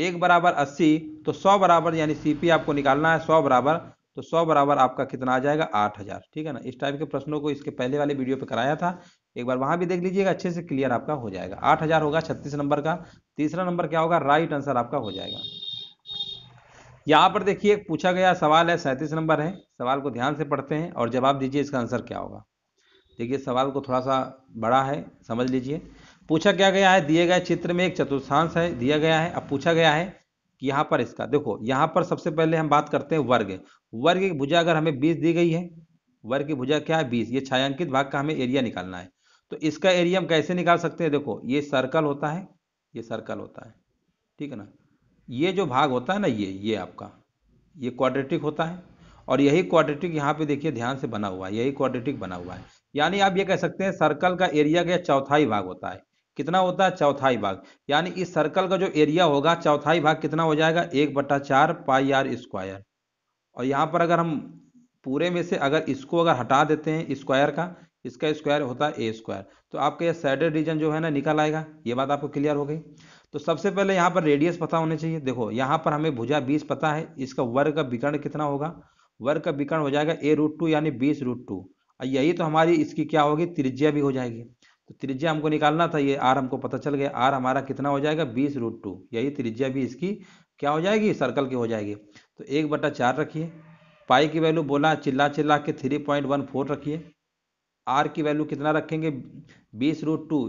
एक बराबर अस्सी तो सौ बराबर यानी सीपी आपको निकालना है सौ बराबर तो सौ बराबर आपका कितना आ जाएगा आठ हज़ार ठीक है ना इस टाइप के प्रश्नों को इसके पहले वाले वीडियो पे कराया था एक बार वहां भी देख लीजिएगा अच्छे से क्लियर आपका हो जाएगा आठ हज़ार होगा छत्तीस नंबर का तीसरा नंबर क्या होगा राइट आंसर आपका हो जाएगा यहाँ पर देखिए पूछा गया सवाल है सैंतीस नंबर है सवाल को ध्यान से पढ़ते हैं और जवाब दीजिए इसका आंसर क्या होगा देखिए सवाल को थोड़ा सा बड़ा है समझ लीजिए पूछा क्या गया है दिए गए चित्र में एक चतुर्थांश है दिया गया है अब पूछा गया है कि यहाँ पर इसका देखो यहाँ पर सबसे पहले हम बात करते हैं वर्ग वर्ग की भुजा अगर हमें बीस दी गई है वर्ग की भुजा क्या है बीस ये छायांकित भाग का हमें एरिया निकालना है तो इसका एरिया हम कैसे निकाल सकते हैं देखो ये सर्कल होता है ये सर्कल होता है ठीक है ना ये जो भाग होता है ना ये ये आपका ये क्वाड्रेटिक होता है और यही क्वाड्रेटिक यहाँ पे देखिए ध्यान से बना हुआ है यही क्वाड्रेटिक बना हुआ है यानी आप ये कह सकते हैं सर्कल का एरिया का चौथाई भाग होता है कितना होता है चौथाई भाग यानी इस सर्कल का जो एरिया होगा चौथाई भाग कितना हो जाएगा एक बटा चार पाई आर स्क्वायर और यहाँ पर अगर हम पूरे में से अगर इसको अगर हटा देते हैं स्क्वायर का इसका स्क्वायर होता है ए स्क्वायर तो आपका यह सैडेड रीजन जो है ना निकल आएगा ये बात आपको क्लियर हो गई तो सबसे पहले यहाँ पर रेडियस पता होने चाहिए देखो यहाँ पर हमें भुजा बीस पता है इसका वर्ग का विकर्ण कितना होगा वर्ग का विकर्ण हो जाएगा ए रूट टू यानी बीस रूट टू और यही तो हमारी इसकी क्या होगी त्रिज्या भी हो जाएगी तो त्रिज्या हमको निकालना था ये आर हमको पता चल गया आर हमारा कितना हो जाएगा बीस रूट टू यही त्रिज्या भी इसकी क्या हो जाएगी सर्कल की हो जाएगी तो एक बटा चार रखिए पाई की वैल्यू बोला चिल्ला चिल्ला के थ्री पॉइंट वन फोर रखिए आर की वैल्यू कितना रखेंगे बीस रूट टू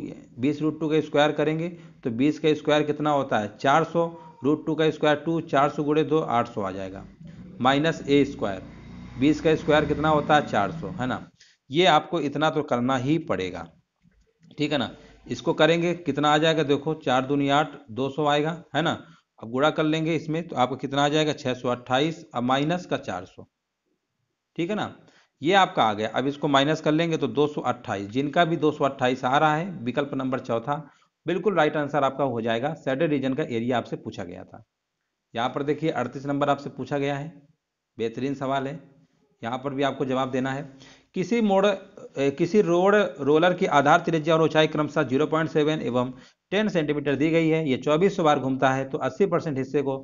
बीस रूट टू का स्क्वायर करेंगे तो बीस का स्क्वायर कितना होता है चार सौ रूट टू का स्क्वायर टू चार सौ गुड़े दो आठ सौ आ जाएगा माइनस ए स्क्वायर बीस का स्क्वायर कितना होता है चार सौ है ना ये आपको इतना तो करना ही पड़ेगा ठीक है ना इसको करेंगे कितना आ जाएगा देखो चार दूनी आठ दो सौ आएगा है ना अब गुड़ा कर लेंगे इसमें तो आपका कितना आ जाएगा छः सौ अट्ठाईस अब माइनस का चार सौ ठीक है ना ये आपका आ गया अब इसको माइनस कर लेंगे तो दो सौ अट्ठाईस जिनका भी दो सौ अट्ठाईस आ रहा है विकल्प नंबर चौथा बिल्कुल राइट आंसर आपका हो जाएगा सैडे रीजन का एरिया आपसे पूछा गया था यहाँ पर देखिए अड़तीस नंबर आपसे पूछा गया है बेहतरीन सवाल है यहाँ पर भी आपको जवाब देना है किसी मोड़ किसी रोड रोलर की आधार त्रिज्या और ऊंचाई क्रमशः 0.7 एवं 10 सेंटीमीटर दी गई है ये 24 बार घूमता है तो 80 परसेंट हिस्से को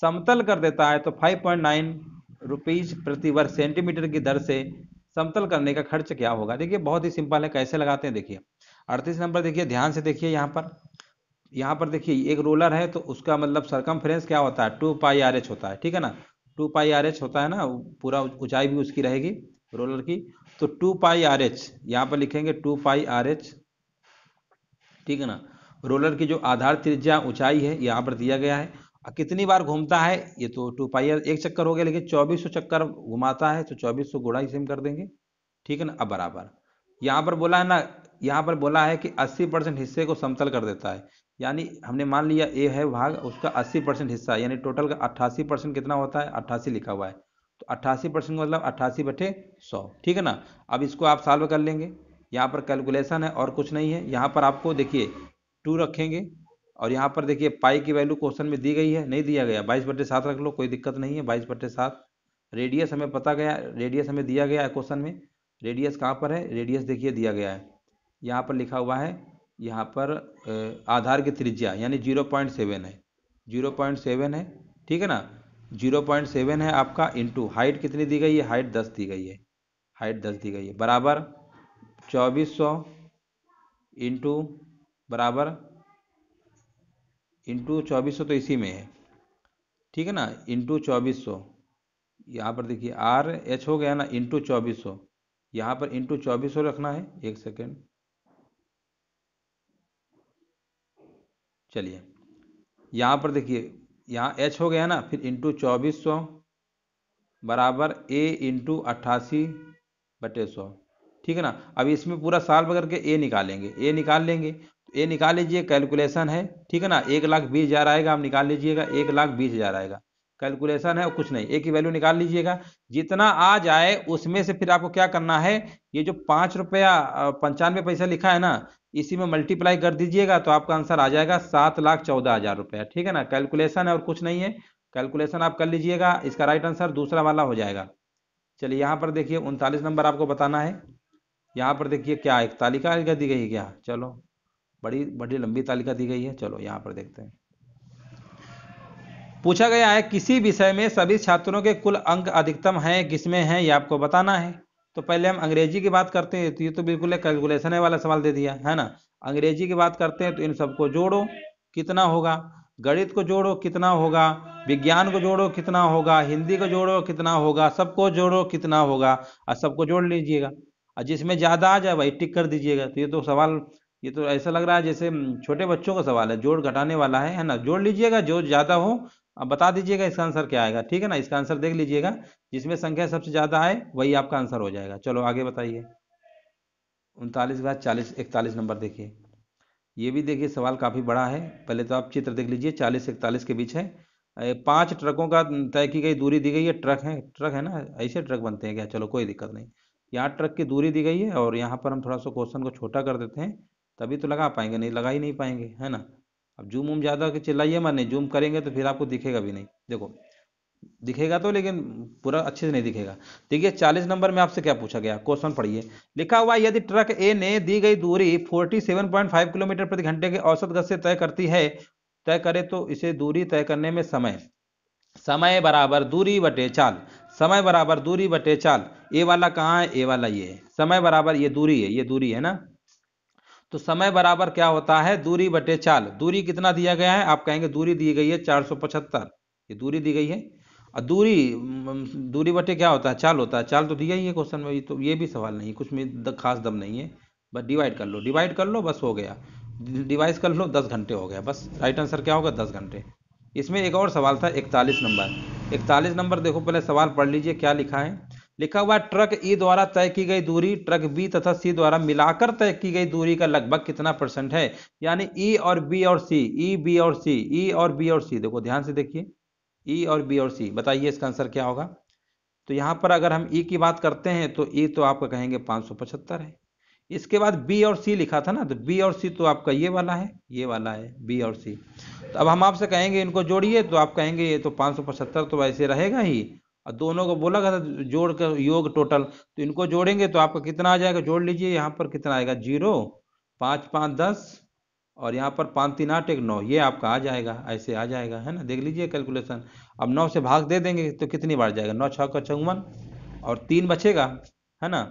समतल कर देता है तो 5.9 पॉइंट रुपीज प्रति वर्ग सेंटीमीटर की दर से समतल करने का खर्च क्या होगा देखिए बहुत ही सिंपल है कैसे लगाते हैं देखिए अड़तीस नंबर देखिए ध्यान से देखिए यहाँ पर यहाँ पर देखिए एक रोलर है तो उसका मतलब सरकम क्या होता है टू पाई आर होता है ठीक है ना टू पाई आर एच होता है ना पूरा ऊंचाई भी उसकी रहेगी रोलर की तो टू पाई आर एच यहाँ पर लिखेंगे टू पाई आर एच ठीक है ना रोलर की जो आधार त्रिज्या ऊंचाई है यहाँ पर दिया गया है कितनी बार घूमता है ये तो टू पाई आर एक चक्कर हो गया लेकिन चौबीस सौ चक्कर घुमाता है तो चौबीस सौ गुड़ा इसे हम कर देंगे ठीक है ना अब बराबर यहाँ पर बोला है ना यहाँ पर बोला है कि अस्सी परसेंट हिस्से को समतल कर देता है यानी हमने मान लिया ए है भाग उसका अस्सी परसेंट हिस्सा यानी टोटल का अट्ठासी परसेंट कितना होता है अट्ठासी लिखा हुआ है तो अट्ठासी परसेंट मतलब अट्ठासी बटे सौ ठीक है ना अब इसको आप सॉल्व कर लेंगे यहाँ पर कैलकुलेशन है और कुछ नहीं है यहाँ पर आपको देखिए टू रखेंगे और यहाँ पर देखिए पाई की वैल्यू क्वेश्चन में दी गई है नहीं दिया गया बाईस बटे सात रख लो कोई दिक्कत नहीं है बाईस बटे सात रेडियस हमें पता गया रेडियस हमें दिया गया है क्वेश्चन में रेडियस कहाँ पर है रेडियस देखिए दिया गया है यहाँ पर लिखा हुआ है यहाँ पर आधार की त्रिज्या यानी जीरो पॉइंट सेवन है जीरो पॉइंट सेवन है ठीक है ना जीरो पॉइंट सेवन है आपका इंटू हाइट कितनी दी गई है हाइट दस दी गई है हाइट दस दी गई है बराबर चौबीस सौ इंटू बराबर इंटू चौबीस सौ तो इसी में है ठीक है ना इंटू चौबीस सौ यहाँ पर देखिए आर एच हो गया ना इंटू चौबीस सौ यहाँ पर इंटू चौबीस सौ रखना है एक सेकेंड चलिए यहाँ पर देखिए यहाँ एच हो गया ना फिर इंटू चौबीस सौ बराबर ए इंटू अट्ठासी बटे सौ ठीक है ना अब इसमें पूरा साल बगर के ए निकालेंगे ए निकाल लेंगे तो ए निकाल लीजिए कैलकुलेशन है ठीक है ना एक लाख बीस हज़ार आएगा आप निकाल लीजिएगा एक लाख बीस हज़ार आएगा कैलकुलेशन है और कुछ नहीं ए की वैल्यू निकाल लीजिएगा जितना आ जाए उसमें से फिर आपको क्या करना है ये जो पाँच रुपया पंचानवे पैसा लिखा है ना इसी में मल्टीप्लाई कर दीजिएगा तो आपका आंसर आ जाएगा सात लाख चौदह हजार रुपये ठीक है ना कैलकुलेशन है और कुछ नहीं है कैलकुलेशन आप कर लीजिएगा इसका राइट आंसर दूसरा वाला हो जाएगा चलिए यहाँ पर देखिए उनतालीस नंबर आपको बताना है यहाँ पर देखिए क्या एक तालिका दी गई क्या चलो बड़ी बड़ी लंबी तालिका दी गई है चलो यहाँ पर देखते हैं पूछा गया है किसी विषय में सभी छात्रों के कुल अंक अधिकतम हैं किसमें हैं ये आपको बताना है तो पहले हम अंग्रेजी की बात करते हैं तो ये तो बिल्कुल एक कैलकुलेशन वाला सवाल दे दिया है ना अंग्रेजी की बात करते हैं तो इन सबको जोड़ो कितना होगा गणित को जोड़ो कितना होगा विज्ञान को जोड़ो कितना होगा हिंदी को जोड़ो कितना होगा सबको जोड़ो कितना होगा और सबको जोड़ लीजिएगा और जिसमें ज़्यादा आ जाए वही टिक कर दीजिएगा तो ये तो सवाल ये तो ऐसा लग रहा है जैसे हम्म, छोटे बच्चों का सवाल है जोड़ घटाने वाला है है ना जोड़ लीजिएगा जो ज़्यादा हो अब बता दीजिएगा इसका आंसर क्या आएगा ठीक है ना इसका आंसर देख लीजिएगा जिसमें संख्या सबसे ज़्यादा है वही आपका आंसर हो जाएगा चलो आगे बताइए उनतालीस बाद चालीस इकतालीस नंबर देखिए ये भी देखिए सवाल काफ़ी बड़ा है पहले तो आप चित्र देख लीजिए चालीस इकतालीस के बीच है पांच ट्रकों का तय की गई दूरी दी गई है ट्रक है ट्रक है ना ऐसे ट्रक बनते हैं क्या चलो कोई दिक्कत नहीं यहाँ ट्रक की दूरी दी गई है और यहाँ पर हम थोड़ा सा क्वेश्चन को छोटा कर देते हैं तभी तो लगा पाएंगे नहीं लगा ही नहीं पाएंगे है ना अब जूम उम ज़्यादा के चिल्लाइए मैं नहीं जूम करेंगे तो फिर आपको दिखेगा भी नहीं देखो दिखेगा तो लेकिन पूरा अच्छे से नहीं दिखेगा देखिए चालीस नंबर में आपसे क्या पूछा गया क्वेश्चन पढ़िए लिखा हुआ यदि ट्रक ए ने दी गई दूरी 47.5 किलोमीटर प्रति घंटे के औसत गति से तय करती है तय करे तो इसे दूरी तय करने में समय समय बराबर दूरी बटे चाल समय बराबर दूरी बटे चाल ए वाला कहाँ है ए वाला ये समय बराबर ये दूरी है ये दूरी है ना तो समय बराबर क्या होता है दूरी बटे चाल दूरी कितना दिया गया है आप कहेंगे दूरी दी गई है चार सौ पचहत्तर ये दूरी दी गई है और दूरी दूरी बटे क्या होता है चाल होता है चाल तो दिया ही है क्वेश्चन में तो ये भी सवाल नहीं कुछ में खास दम नहीं है बस डिवाइड कर लो डिवाइड कर लो बस हो गया डिवाइस कर लो दस घंटे हो गया बस राइट आंसर क्या होगा दस घंटे इसमें एक और सवाल था इकतालीस नंबर इकतालीस नंबर देखो पहले सवाल पढ़ लीजिए क्या लिखा है लिखा हुआ ट्रक ई द्वारा तय की गई दूरी ट्रक बी तथा सी द्वारा मिलाकर तय की गई दूरी का लगभग कितना परसेंट है यानी ई और बी और सी ई बी और सी ई और बी और सी देखो ध्यान से देखिए ई और बी और सी बताइए इसका आंसर क्या होगा तो यहाँ पर अगर हम ई की बात करते हैं तो ई तो आपका कहेंगे पाँच है इसके बाद बी और सी लिखा था ना तो बी और सी तो आपका ये वाला है ये वाला है बी और सी तो अब हम आपसे कहेंगे इनको जोड़िए तो आप कहेंगे ये तो पाँच तो वैसे रहेगा ही और दोनों को बोला गया था जोड़ कर योग टोटल तो इनको जोड़ेंगे तो आपका कितना आ जाएगा जोड़ लीजिए यहाँ पर कितना आएगा जीरो पाँच पाँच दस और यहाँ पर पाँच तीन आठ एक नौ ये आपका आ जाएगा ऐसे आ जाएगा है ना देख लीजिए कैलकुलेशन अब नौ से भाग दे देंगे तो कितनी बार जाएगा नौ छः का चौवन और तीन बचेगा है ना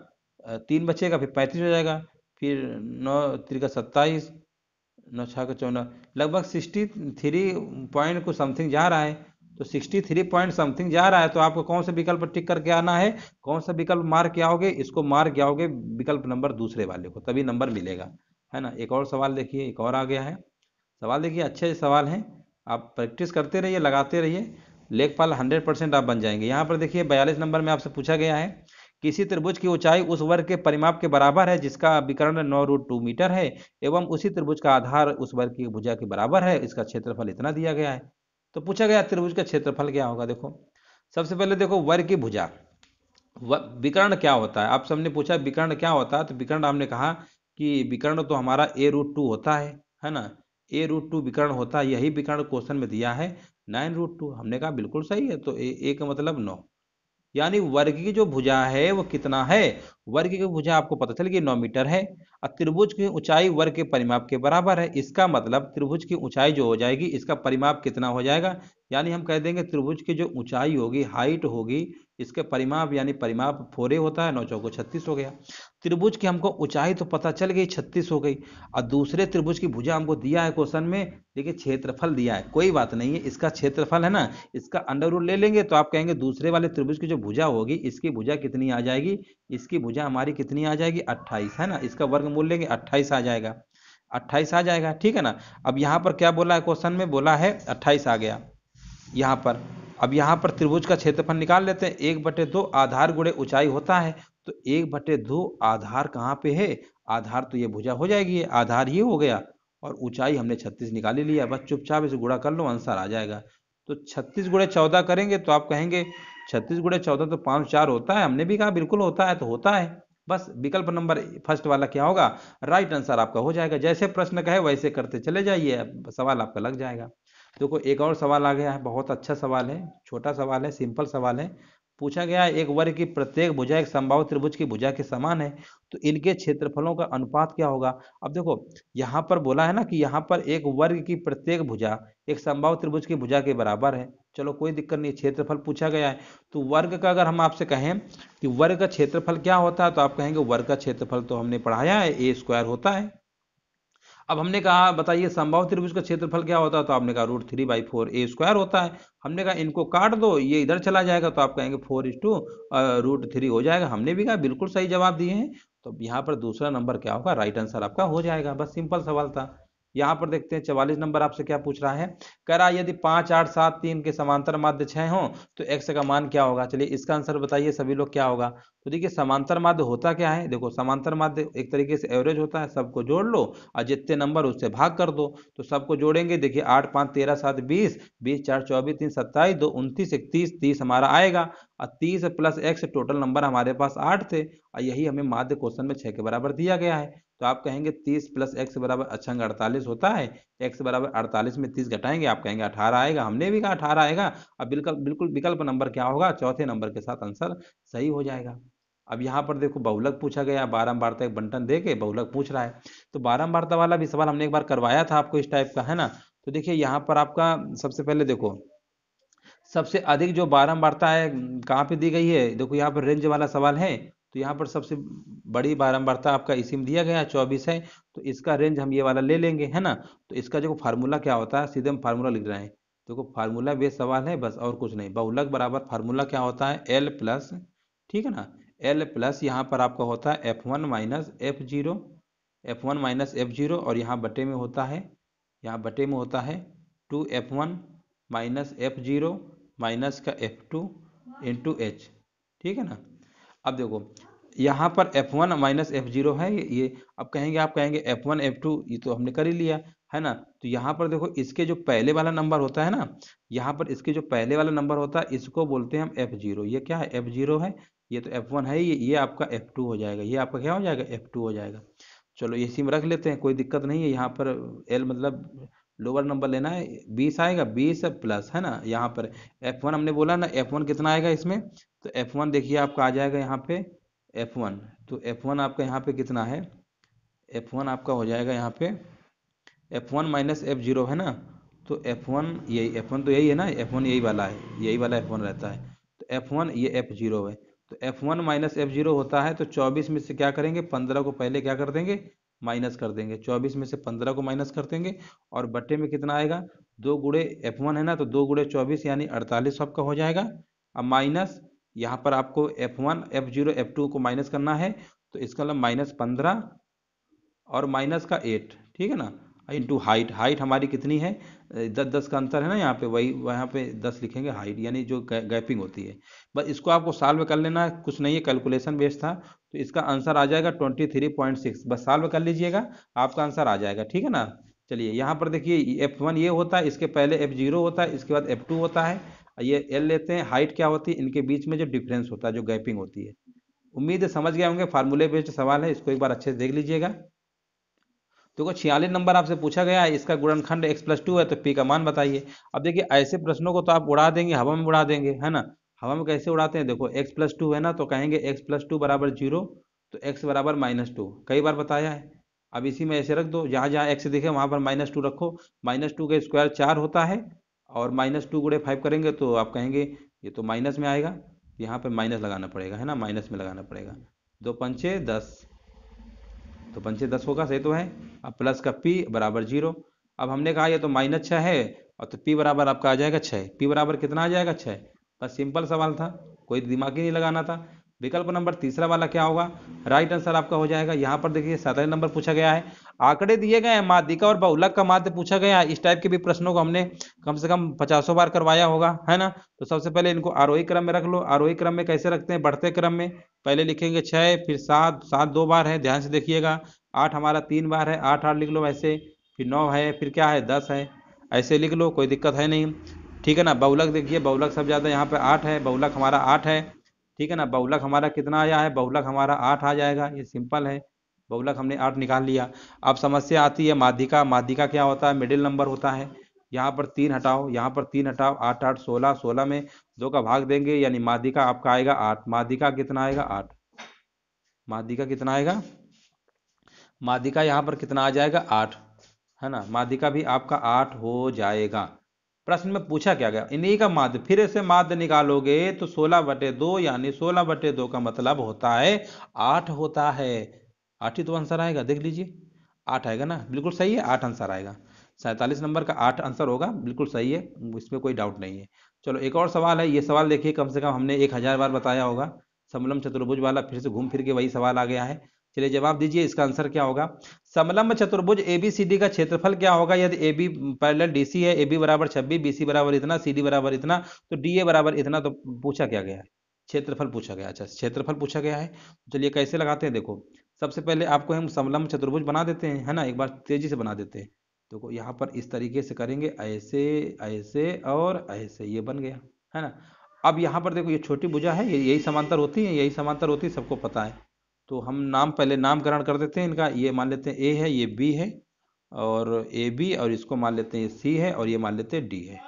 तीन बचेगा फिर पैंतीस हो जाएगा फिर नौ तीन का सत्ताईस नौ छः का चौदह लगभग सिक्सटी थ्री पॉइंट को समथिंग जा रहा है तो सिक्सटी थ्री पॉइंट समथिंग जा रहा है तो आपको कौन सा विकल्प टिक करके आना है कौन सा विकल्प मार के आओगे इसको मार के आओगे विकल्प नंबर दूसरे वाले को तभी नंबर मिलेगा है ना एक और सवाल देखिए एक और आ गया है सवाल देखिए अच्छे सवाल हैं आप प्रैक्टिस करते रहिए लगाते रहिए लेखपाल हंड्रेड परसेंट आप बन जाएंगे यहाँ पर देखिए बयालीस नंबर में आपसे पूछा गया है किसी त्रिभुज की ऊंचाई उस वर्ग के परिमाप के बराबर है जिसका विकरण नौ रूट टू मीटर है एवं उसी त्रिभुज का आधार उस वर्ग की भुजा के बराबर है इसका क्षेत्रफल इतना दिया गया है तो पूछा गया त्रिभुज का क्षेत्रफल क्या होगा देखो सबसे पहले देखो वर्ग की भुजा विकर्ण क्या होता है आप सबने पूछा विकर्ण क्या होता है तो विकर्ण हमने कहा कि विकर्ण तो हमारा ए रूट टू होता है है ना ए रूट टू विकर्ण होता है यही विकर्ण क्वेश्चन में दिया है नाइन रूट टू हमने कहा बिल्कुल सही है तो ए, ए का मतलब नौ यानी वर्ग की जो भुजा है वो कितना है वर्ग की भुजा आपको पता चल गई नौ मीटर है और त्रिभुज की ऊंचाई वर्ग के परिमाप के बराबर है इसका मतलब त्रिभुज की ऊंचाई जो हो जाएगी इसका परिमाप कितना हो जाएगा यानी हम कह देंगे त्रिभुज की जो ऊंचाई होगी हाइट होगी इसके परिमाप यानी परिमाप फोरे होता है नौ चौको छत्तीस हो गया त्रिभुज की हमको ऊंचाई तो पता चल गई छत्तीस हो गई और दूसरे त्रिभुज की भुजा हमको दिया है क्वेश्चन में देखिए क्षेत्रफल दिया है कोई बात नहीं है इसका क्षेत्रफल है ना इसका अंडर रूट ले लेंगे तो आप कहेंगे दूसरे वाले त्रिभुज की जो भुजा होगी इसकी भुजा कितनी आ जाएगी इसकी भुजा हमारी कितनी आ जाएगी अट्ठाईस है ना इसका वर्ग मूल लेंगे अट्ठाईस आ जाएगा अट्ठाईस आ जाएगा ठीक है ना अब यहाँ पर क्या बोला है क्वेश्चन में बोला है अट्ठाईस आ गया यहाँ पर अब यहाँ पर त्रिभुज का क्षेत्रफल निकाल लेते हैं एक बटे दो आधार गुड़े ऊंचाई होता है तो एक बटे दो आधार कहाँ पे है आधार तो ये भुजा हो जाएगी आधार ये हो गया और ऊंचाई हमने छत्तीस निकाली लिया बस चुपचाप इसे गुड़ा कर लो आंसर आ जाएगा तो छत्तीस गुड़े चौदह करेंगे तो आप कहेंगे छत्तीस गुड़े चौदह तो पाँच चार होता है हमने भी कहा बिल्कुल होता है तो होता है बस विकल्प नंबर फर्स्ट वाला क्या होगा राइट आंसर आपका हो जाएगा जैसे प्रश्न कहे वैसे करते चले जाइए सवाल आपका लग जाएगा देखो एक और सवाल आ गया है बहुत अच्छा सवाल है छोटा सवाल है सिंपल सवाल है पूछा गया एक वर्ग की प्रत्येक भुजा एक संभाव त्रिभुज की भुजा के समान है तो इनके क्षेत्रफलों का अनुपात क्या होगा अब देखो यहाँ पर बोला है ना कि यहाँ पर एक वर्ग की प्रत्येक भुजा एक संभाव त्रिभुज की भुजा के बराबर है चलो कोई दिक्कत नहीं क्षेत्रफल पूछा गया है तो वर्ग का अगर हम आपसे कहें कि वर्ग का क्षेत्रफल क्या होता है तो आप कहेंगे वर्ग का क्षेत्रफल तो हमने पढ़ाया है ए स्क्वायर होता है अब हमने कहा बताइए संभव त्रिभुज का क्षेत्रफल क्या होता है तो आपने कहा root three by four a square होता है हमने कहा इनको काट दो ये इधर चला जाएगा तो आप कहेंगे four is two root three हो जाएगा हमने भी कहा बिल्कुल सही जवाब दिए हैं तो यहाँ पर दूसरा नंबर क्या होगा राइट आंसर आपका हो जाएगा बस सिंपल सवाल था यहाँ पर देखते हैं चवालीस नंबर आपसे क्या पूछ रहा है करा यदि पांच आठ सात तीन के समांतर माध्य छः हो तो एक्स का मान क्या होगा चलिए इसका आंसर बताइए सभी लोग क्या होगा तो देखिए समांतर माध्य होता क्या है देखो समांतर माध्य एक तरीके से एवरेज होता है सबको जोड़ लो और जितने नंबर उससे भाग कर दो तो सबको जोड़ेंगे देखिए आठ पाँच तेरह सात बीस बीस चार चौबीस तीन सत्ताईस दो उनतीस इकतीस तीस हमारा आएगा और तीस प्लस एक्स टोटल नंबर हमारे पास आठ थे और यही हमें माध्य क्वेश्चन में छः के बराबर दिया गया है तो आप कहेंगे तीस प्लस एक्स बराबर अच्छा अड़तालीस होता है तो एक्स बराबर अड़तालीस में तीस घटाएंगे आप कहेंगे अठारह आएगा हमने भी कहा अठारह आएगा अब बिल्कुल बिल्कुल विकल्प नंबर क्या होगा चौथे नंबर के साथ आंसर सही हो जाएगा अब यहाँ पर देखो बहुलक पूछा गया बारम्बारता एक बंटन दे के बहुलक पूछ रहा है तो बारम्बारता वाला भी सवाल हमने एक बार करवाया था आपको इस टाइप का है ना तो देखिए यहाँ पर आपका सबसे पहले देखो सबसे अधिक जो बारम्बारता है कहाँ पे दी गई है देखो यहाँ पर रेंज वाला सवाल है तो यहाँ पर सबसे बड़ी बारंबारता आपका इसी में दिया गया है चौबीस है तो इसका रेंज हम ये वाला ले लेंगे है ना तो इसका जो फार्मूला क्या होता है सीधे हम फार्मूला लिख रहे हैं देखो तो फार्मूला वे सवाल है बस और कुछ नहीं बहुलक बराबर फार्मूला क्या होता है एल प्लस ठीक है ना एल प्लस यहाँ पर आपका होता है f one minus f zero f one minus f zero और यहाँ बटे में होता है यहाँ बटे में होता है two f one minus f zero minus का एफ टू इंटू एच ठीक है ना अब देखो यहाँ पर f one minus f zero है ये अब कहेंगे आप कहेंगे एफ वन एफ टू ये तो हमने कर ही लिया है ना तो यहाँ पर देखो इसके जो पहले वाला नंबर होता है ना यहाँ पर इसके जो पहले वाला नंबर होता है इसको बोलते हैं हम एफ जीरो ये क्या है एफ जीरो है ये तो एफ वन है ये ये आपका एफ टू हो जाएगा ये आपका क्या हो जाएगा एफ टू हो जाएगा चलो ये सिम रख लेते हैं कोई दिक्कत नहीं है यहाँ पर एल मतलब लोअर नंबर लेना है बीस आएगा बीस प्लस है ना यहाँ पर एफ वन हमने बोला ना एफ वन कितना आएगा इसमें तो एफ वन देखिए आपका आ जाएगा यहाँ पे F1 तो F1 आपका यहाँ पे कितना है F1 आपका हो जाएगा यहाँ पे F1 one minus f zero है ना तो F1 यही F1 तो यही है ना F1 यही वाला है यही वाला F1 रहता है तो F1 ये एफ जीरो है तो F1 one minus f zero होता है तो 24 में से क्या करेंगे 15 को पहले क्या कर देंगे माइनस कर देंगे 24 में से 15 को माइनस कर देंगे और बट्टे में कितना आएगा दो गुड़े एफ है ना तो दो गुड़े यानी अड़तालीस आपका हो जाएगा अब माइनस यहाँ पर आपको f one f zero f two को माइनस करना है तो इसका मतलब माइनस पंद्रह और माइनस का एट ठीक है ना इंटू हाइट हाइट हमारी कितनी है दस दस का अंतर है ना यहाँ पे वही वहाँ पे दस लिखेंगे हाइट यानी जो गैपिंग होती है बस इसको आपको साल्व कर लेना कुछ नहीं है कैलकुलेशन बेस्ड था तो इसका आंसर आ जाएगा ट्वेंटी थ्री पॉइंट सिक्स बस साल्व कर लीजिएगा आपका आंसर आ जाएगा ठीक है ना चलिए यहाँ पर देखिए एफ वन ये होता है इसके पहले एफ जीरो होता है इसके बाद एफ टू होता है ये एल लेते हैं हाइट क्या होती है इनके बीच में जो डिफरेंस होता है जो गैपिंग होती है उम्मीद है समझ गए होंगे फार्मूले बेस्ड सवाल है इसको एक बार अच्छे से देख लीजिएगा देखो तो छियालीस नंबर आपसे पूछा गया है इसका गुणनखंड एक्स प्लस टू है तो पी का मान बताइए अब देखिए ऐसे प्रश्नों को तो आप उड़ा देंगे हवा में उड़ा देंगे है ना हवा में कैसे उड़ाते हैं देखो एक्स प्लस टू है ना तो कहेंगे एक्स प्लस टू बराबर जीरो तो एक्स बराबर माइनस टू कई बार बताया है अब इसी में ऐसे रख दो जहाँ जहाँ एक्स दिखे वहाँ पर माइनस टू रखो माइनस टू का स्क्वायर चार होता है और माइनस टू गुड़े फाइव करेंगे तो आप कहेंगे ये तो माइनस में आएगा यहाँ पे माइनस लगाना पड़ेगा है ना माइनस में लगाना पड़ेगा दो पंचे दस तो पंचे दस होगा सही तो है अब प्लस का पी बराबर जीरो अब हमने कहा ये तो माइनस छः है और तो पी बराबर आपका आ जाएगा छः पी बराबर कितना आ जाएगा छः बस सिंपल सवाल था कोई दिमाग ही नहीं लगाना था विकल्प नंबर तीसरा वाला क्या होगा राइट आंसर आपका हो जाएगा यहाँ पर देखिए सत्रह नंबर पूछा गया है आंकड़े दिए गए हैं माध्यिका और बहुलक का माध्य पूछा गया है इस टाइप के भी प्रश्नों को हमने कम से कम पचासों बार करवाया होगा है ना तो सबसे पहले इनको आरोही क्रम में रख लो आरोही क्रम में कैसे रखते हैं बढ़ते क्रम में पहले लिखेंगे छः फिर सात सात दो बार है ध्यान से देखिएगा आठ हमारा तीन बार है आठ आठ लिख लो ऐसे फिर नौ है फिर क्या है दस है ऐसे लिख लो कोई दिक्कत है नहीं ठीक है ना बहुलक देखिए बहुलक सब ज़्यादा यहाँ पर आठ है बहुलक हमारा आठ है ठीक है ना बहुलक हमारा कितना आया है बहुलक हमारा आठ आ जाएगा ये सिंपल है बहुलक हमने आठ निकाल लिया अब समस्या आती है माध्यिका माध्यिका क्या होता है मिडिल नंबर होता है यहाँ पर तीन हटाओ यहाँ पर तीन हटाओ आठ आठ सोलह सोलह में दो का भाग देंगे यानी माध्यिका आपका आएगा आठ माध्यिका कितना आएगा आठ माध्यिका कितना आएगा माध्यिका यहाँ पर कितना आ जाएगा आठ है ना माध्यिका भी आपका आठ हो जाएगा प्रश्न में पूछा क्या गया इन्हीं का माध्य फिर से माध्य निकालोगे तो सोलह बटे दो यानी सोलह बटे दो का मतलब होता है आठ होता है आठ ही तो आंसर आएगा देख लीजिए आठ आएगा ना बिल्कुल सही है आठ आंसर आएगा सैंतालीस नंबर का आठ आंसर होगा बिल्कुल सही है इसमें कोई डाउट नहीं है चलो एक और सवाल है ये सवाल देखिए कम से कम हमने एक हजार बार बताया होगा समलम चतुर्भुज वाला फिर से घूम फिर के वही सवाल आ गया है चलिए जवाब दीजिए इसका आंसर क्या होगा समलंब चतुर्भुज ए बी सी डी का क्षेत्रफल क्या होगा यदि ए बी पैरेलल सी है ए बी बराबर छब्बीस बीसी बराबर इतना सी डी बराबर इतना तो डी ए बराबर इतना तो पूछा क्या गया है क्षेत्रफल पूछा गया अच्छा क्षेत्रफल पूछा गया है तो चलिए कैसे लगाते हैं देखो सबसे पहले आपको हम समलंब चतुर्भुज बना देते हैं है ना एक बार तेजी से बना देते हैं देखो यहाँ पर इस तरीके से करेंगे ऐसे ऐसे और ऐसे ये बन गया है ना अब यहाँ पर देखो ये छोटी भुजा है यही समांतर होती है यही समांतर होती है सबको पता है तो हम नाम पहले नामकरण कर देते हैं इनका ये मान लेते हैं ए है ये बी है और ए बी और इसको मान लेते हैं सी है और ये मान लेते हैं डी है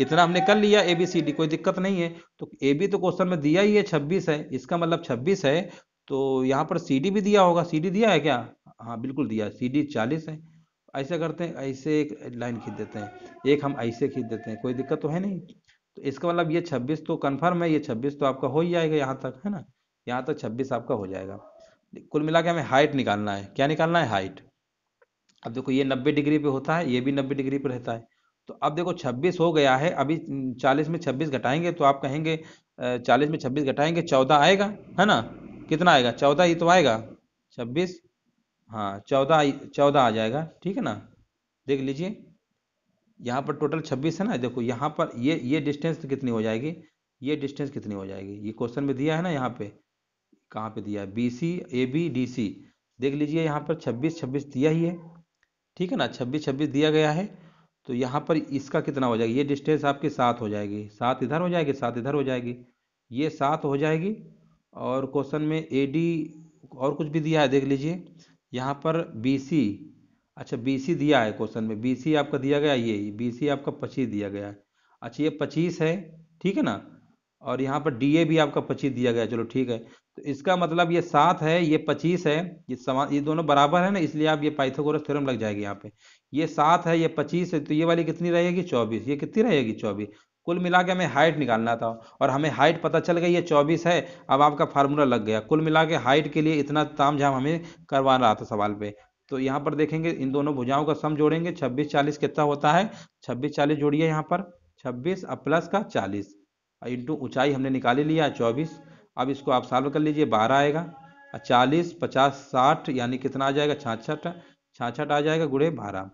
इतना हमने कर लिया ए बी सी डी कोई दिक्कत नहीं है तो ए बी तो क्वेश्चन में दिया ही है छब्बीस है इसका मतलब छब्बीस है तो यहाँ पर सी डी भी दिया होगा सी डी दिया है क्या हाँ बिल्कुल दिया सी डी चालीस है ऐसा करते हैं ऐसे एक लाइन खींच देते हैं एक हम ऐसे खींच देते हैं कोई दिक्कत तो है नहीं तो इसका मतलब ये छब्बीस तो कन्फर्म है ये छब्बीस तो आपका हो ही जाएगा यहाँ तक है ना यहाँ तो छब्बीस आपका हो जाएगा कुल मिला के हमें हाइट निकालना है क्या निकालना है हाइट अब देखो ये नब्बे डिग्री पे होता है ये भी नब्बे डिग्री पे रहता है तो अब देखो छब्बीस हो गया है अभी चालीस में छब्बीस घटाएंगे तो आप कहेंगे चालीस में छब्बीस घटाएंगे चौदह आएगा है ना कितना आएगा चौदह ही तो आएगा छब्बीस हाँ चौदह चौदह आ जाएगा ठीक है ना देख लीजिए यहाँ पर टोटल छब्बीस है ना देखो यहाँ पर ये ये डिस्टेंस कितनी हो जाएगी ये डिस्टेंस कितनी हो जाएगी ये क्वेश्चन में दिया है ना यहाँ पे कहाँ पे दिया है B C A B D C देख लीजिए यहाँ पर 26 26 दिया ही है ठीक है ना 26 26 दिया गया है तो यहाँ पर इसका कितना हो जाएगा ये डिस्टेंस आपकी सात हो जाएगी सात इधर हो जाएगी सात इधर हो जाएगी ये सात हो जाएगी और क्वेश्चन में ए डी और कुछ भी दिया है देख लीजिए यहाँ पर बी सी अच्छा बी सी दिया है क्वेश्चन में बी सी आपका दिया गया ये बी सी आपका पच्चीस दिया गया है अच्छा ये पच्चीस है ठीक है ना और यहाँ पर डी ए भी आपका पच्चीस दिया गया चलो ठीक है तो इसका मतलब ये सात है ये पच्चीस है ये समान ये दोनों बराबर है ना इसलिए आप ये पाइथागोरस थ्योरम लग जाएगी यहाँ पे ये सात है ये पच्चीस है तो ये वाली कितनी रहेगी चौबीस ये कितनी रहेगी चौबीस कुल मिला के हमें हाइट निकालना था और हमें हाइट पता चल गई ये चौबीस है अब आपका फार्मूला लग गया कुल मिला के हाइट के लिए इतना ताम झाम हमें करवा रहा था सवाल पे तो यहाँ पर देखेंगे इन दोनों भुजाओं का सम जोड़ेंगे छब्बीस चालीस कितना होता है छब्बीस चालीस जोड़िए यहाँ पर छब्बीस प्लस का चालीस इंटू ऊंचाई हमने निकाली लिया चौबीस अब इसको आप सॉल्व कर लीजिए बारह आएगा चालीस पचास साठ यानी कितना आ जाएगा छाछठ छाछठ आ जाएगा गुड़े बारह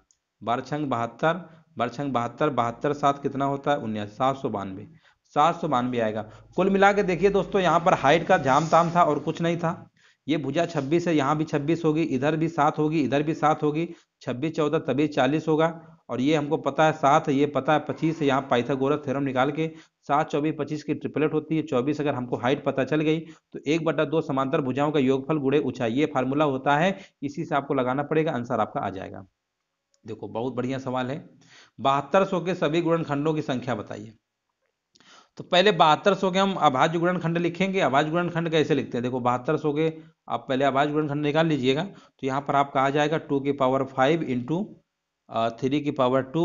बारह छंग बहत्तर बारह छंग बहत्तर बहत्तर सात कितना होता है उन्नीस सात सौ बानवे सात सौ बानवे आएगा कुल मिला के देखिए दोस्तों यहाँ पर हाइट का झाम ताम था और कुछ नहीं था ये भुजा छब्बीस है यहाँ भी छब्बीस होगी इधर भी सात होगी इधर भी सात होगी छब्बीस चौदह तभी चालीस होगा और ये हमको पता है सात ये पता है पच्चीस यहाँ पाइथागोरस थ्योरम निकाल के सात चौबीस पच्चीस की ट्रिपलेट होती है चौबीस अगर हमको हाइट पता चल गई तो एक बटा दो समांतर भुजाओं का योगफल गुड़े ऊंचाई ये फार्मूला होता है इसी से आपको लगाना पड़ेगा आंसर आपका आ जाएगा देखो बहुत बढ़िया सवाल है बहत्तर सौ के सभी गुणनखंडों की संख्या बताइए तो पहले बहत्तर सौ के हम अभाज्य गुणनखंड लिखेंगे अभाज्य गुणनखंड कैसे लिखते हैं देखो बहत्तर सौ के आप पहले अभाज्य गुणनखंड निकाल लीजिएगा तो यहाँ पर आपका आ जाएगा टू की पावर फाइव इंटू थ्री की पावर टू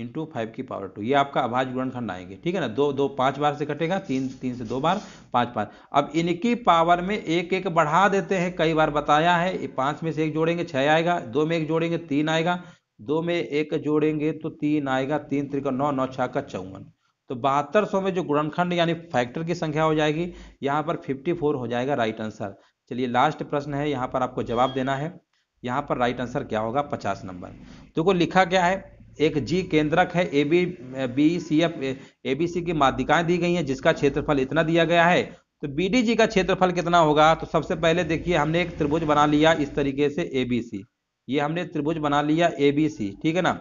इंटू फाइव की पावर टू ये आपका अभाज गुणनखंड आएंगे ठीक है ना दो दो पांच बार से कटेगा तीन तीन से दो बार पांच बार अब इनकी पावर में एक एक बढ़ा देते हैं कई बार बताया है पांच में से एक जोड़ेंगे छह आएगा दो में एक जोड़ेंगे तीन आएगा दो में एक जोड़ेंगे तो तीन आएगा तीन त्रिका नौ नौ छः का चौवन तो बहत्तर सौ में जो गुणनखंड यानी फैक्टर की संख्या हो जाएगी यहाँ पर फिफ्टी फोर हो जाएगा राइट आंसर चलिए लास्ट प्रश्न है यहाँ पर आपको जवाब देना है यहाँ पर राइट आंसर क्या होगा पचास नंबर देखो लिखा क्या है एक जी केंद्रक है A B B C F A B C की माध्यिकाएं दी गई हैं जिसका क्षेत्रफल इतना दिया गया है तो बी डी जी का क्षेत्रफल कितना होगा तो सबसे पहले देखिए हमने एक त्रिभुज बना लिया इस तरीके से ए बी सी ये हमने त्रिभुज बना लिया ए बी सी ठीक है ना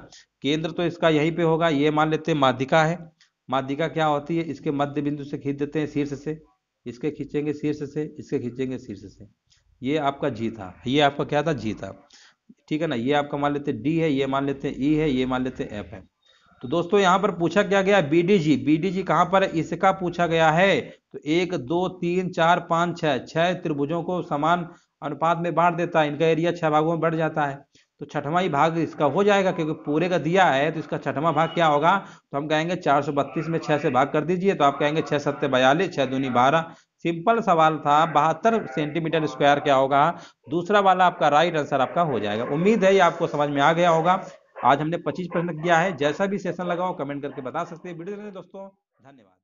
केंद्र तो इसका यहीं पे होगा ये मान लेते हैं माध्यिका है माध्यिका क्या होती है इसके मध्य बिंदु से खींच देते हैं शीर्ष से इसके खींचेंगे शीर्ष से इसके खींचेंगे शीर्ष से ये आपका जी था ये आपका क्या था जी था ठीक है ना ये आपका मान लेते डी है ये मान लेते ई e है ये मान लेते एफ है तो दोस्तों यहाँ पर पूछा क्या गया B D G B D G कहाँ पर है इसका पूछा गया है तो एक दो तीन चार पाँच छः छः त्रिभुजों को समान अनुपात में बांट देता है इनका एरिया छः भागों में बढ़ जाता है तो छठवा ही भाग इसका हो जाएगा क्योंकि पूरे का दिया है तो इसका छठवा भाग क्या होगा तो हम कहेंगे बत्तीस में छह से भाग कर दीजिए तो आप कहेंगे छह सत्ते बयालीस छः दूनी बारह सिंपल सवाल था बहत्तर सेंटीमीटर स्क्वायर क्या होगा दूसरा वाला आपका राइट आंसर आपका हो जाएगा उम्मीद है ये आपको समझ में आ गया होगा आज हमने 25 प्रश्न किया है जैसा भी सेशन लगाओ कमेंट करके बता सकते हैं वीडियो दोस्तों धन्यवाद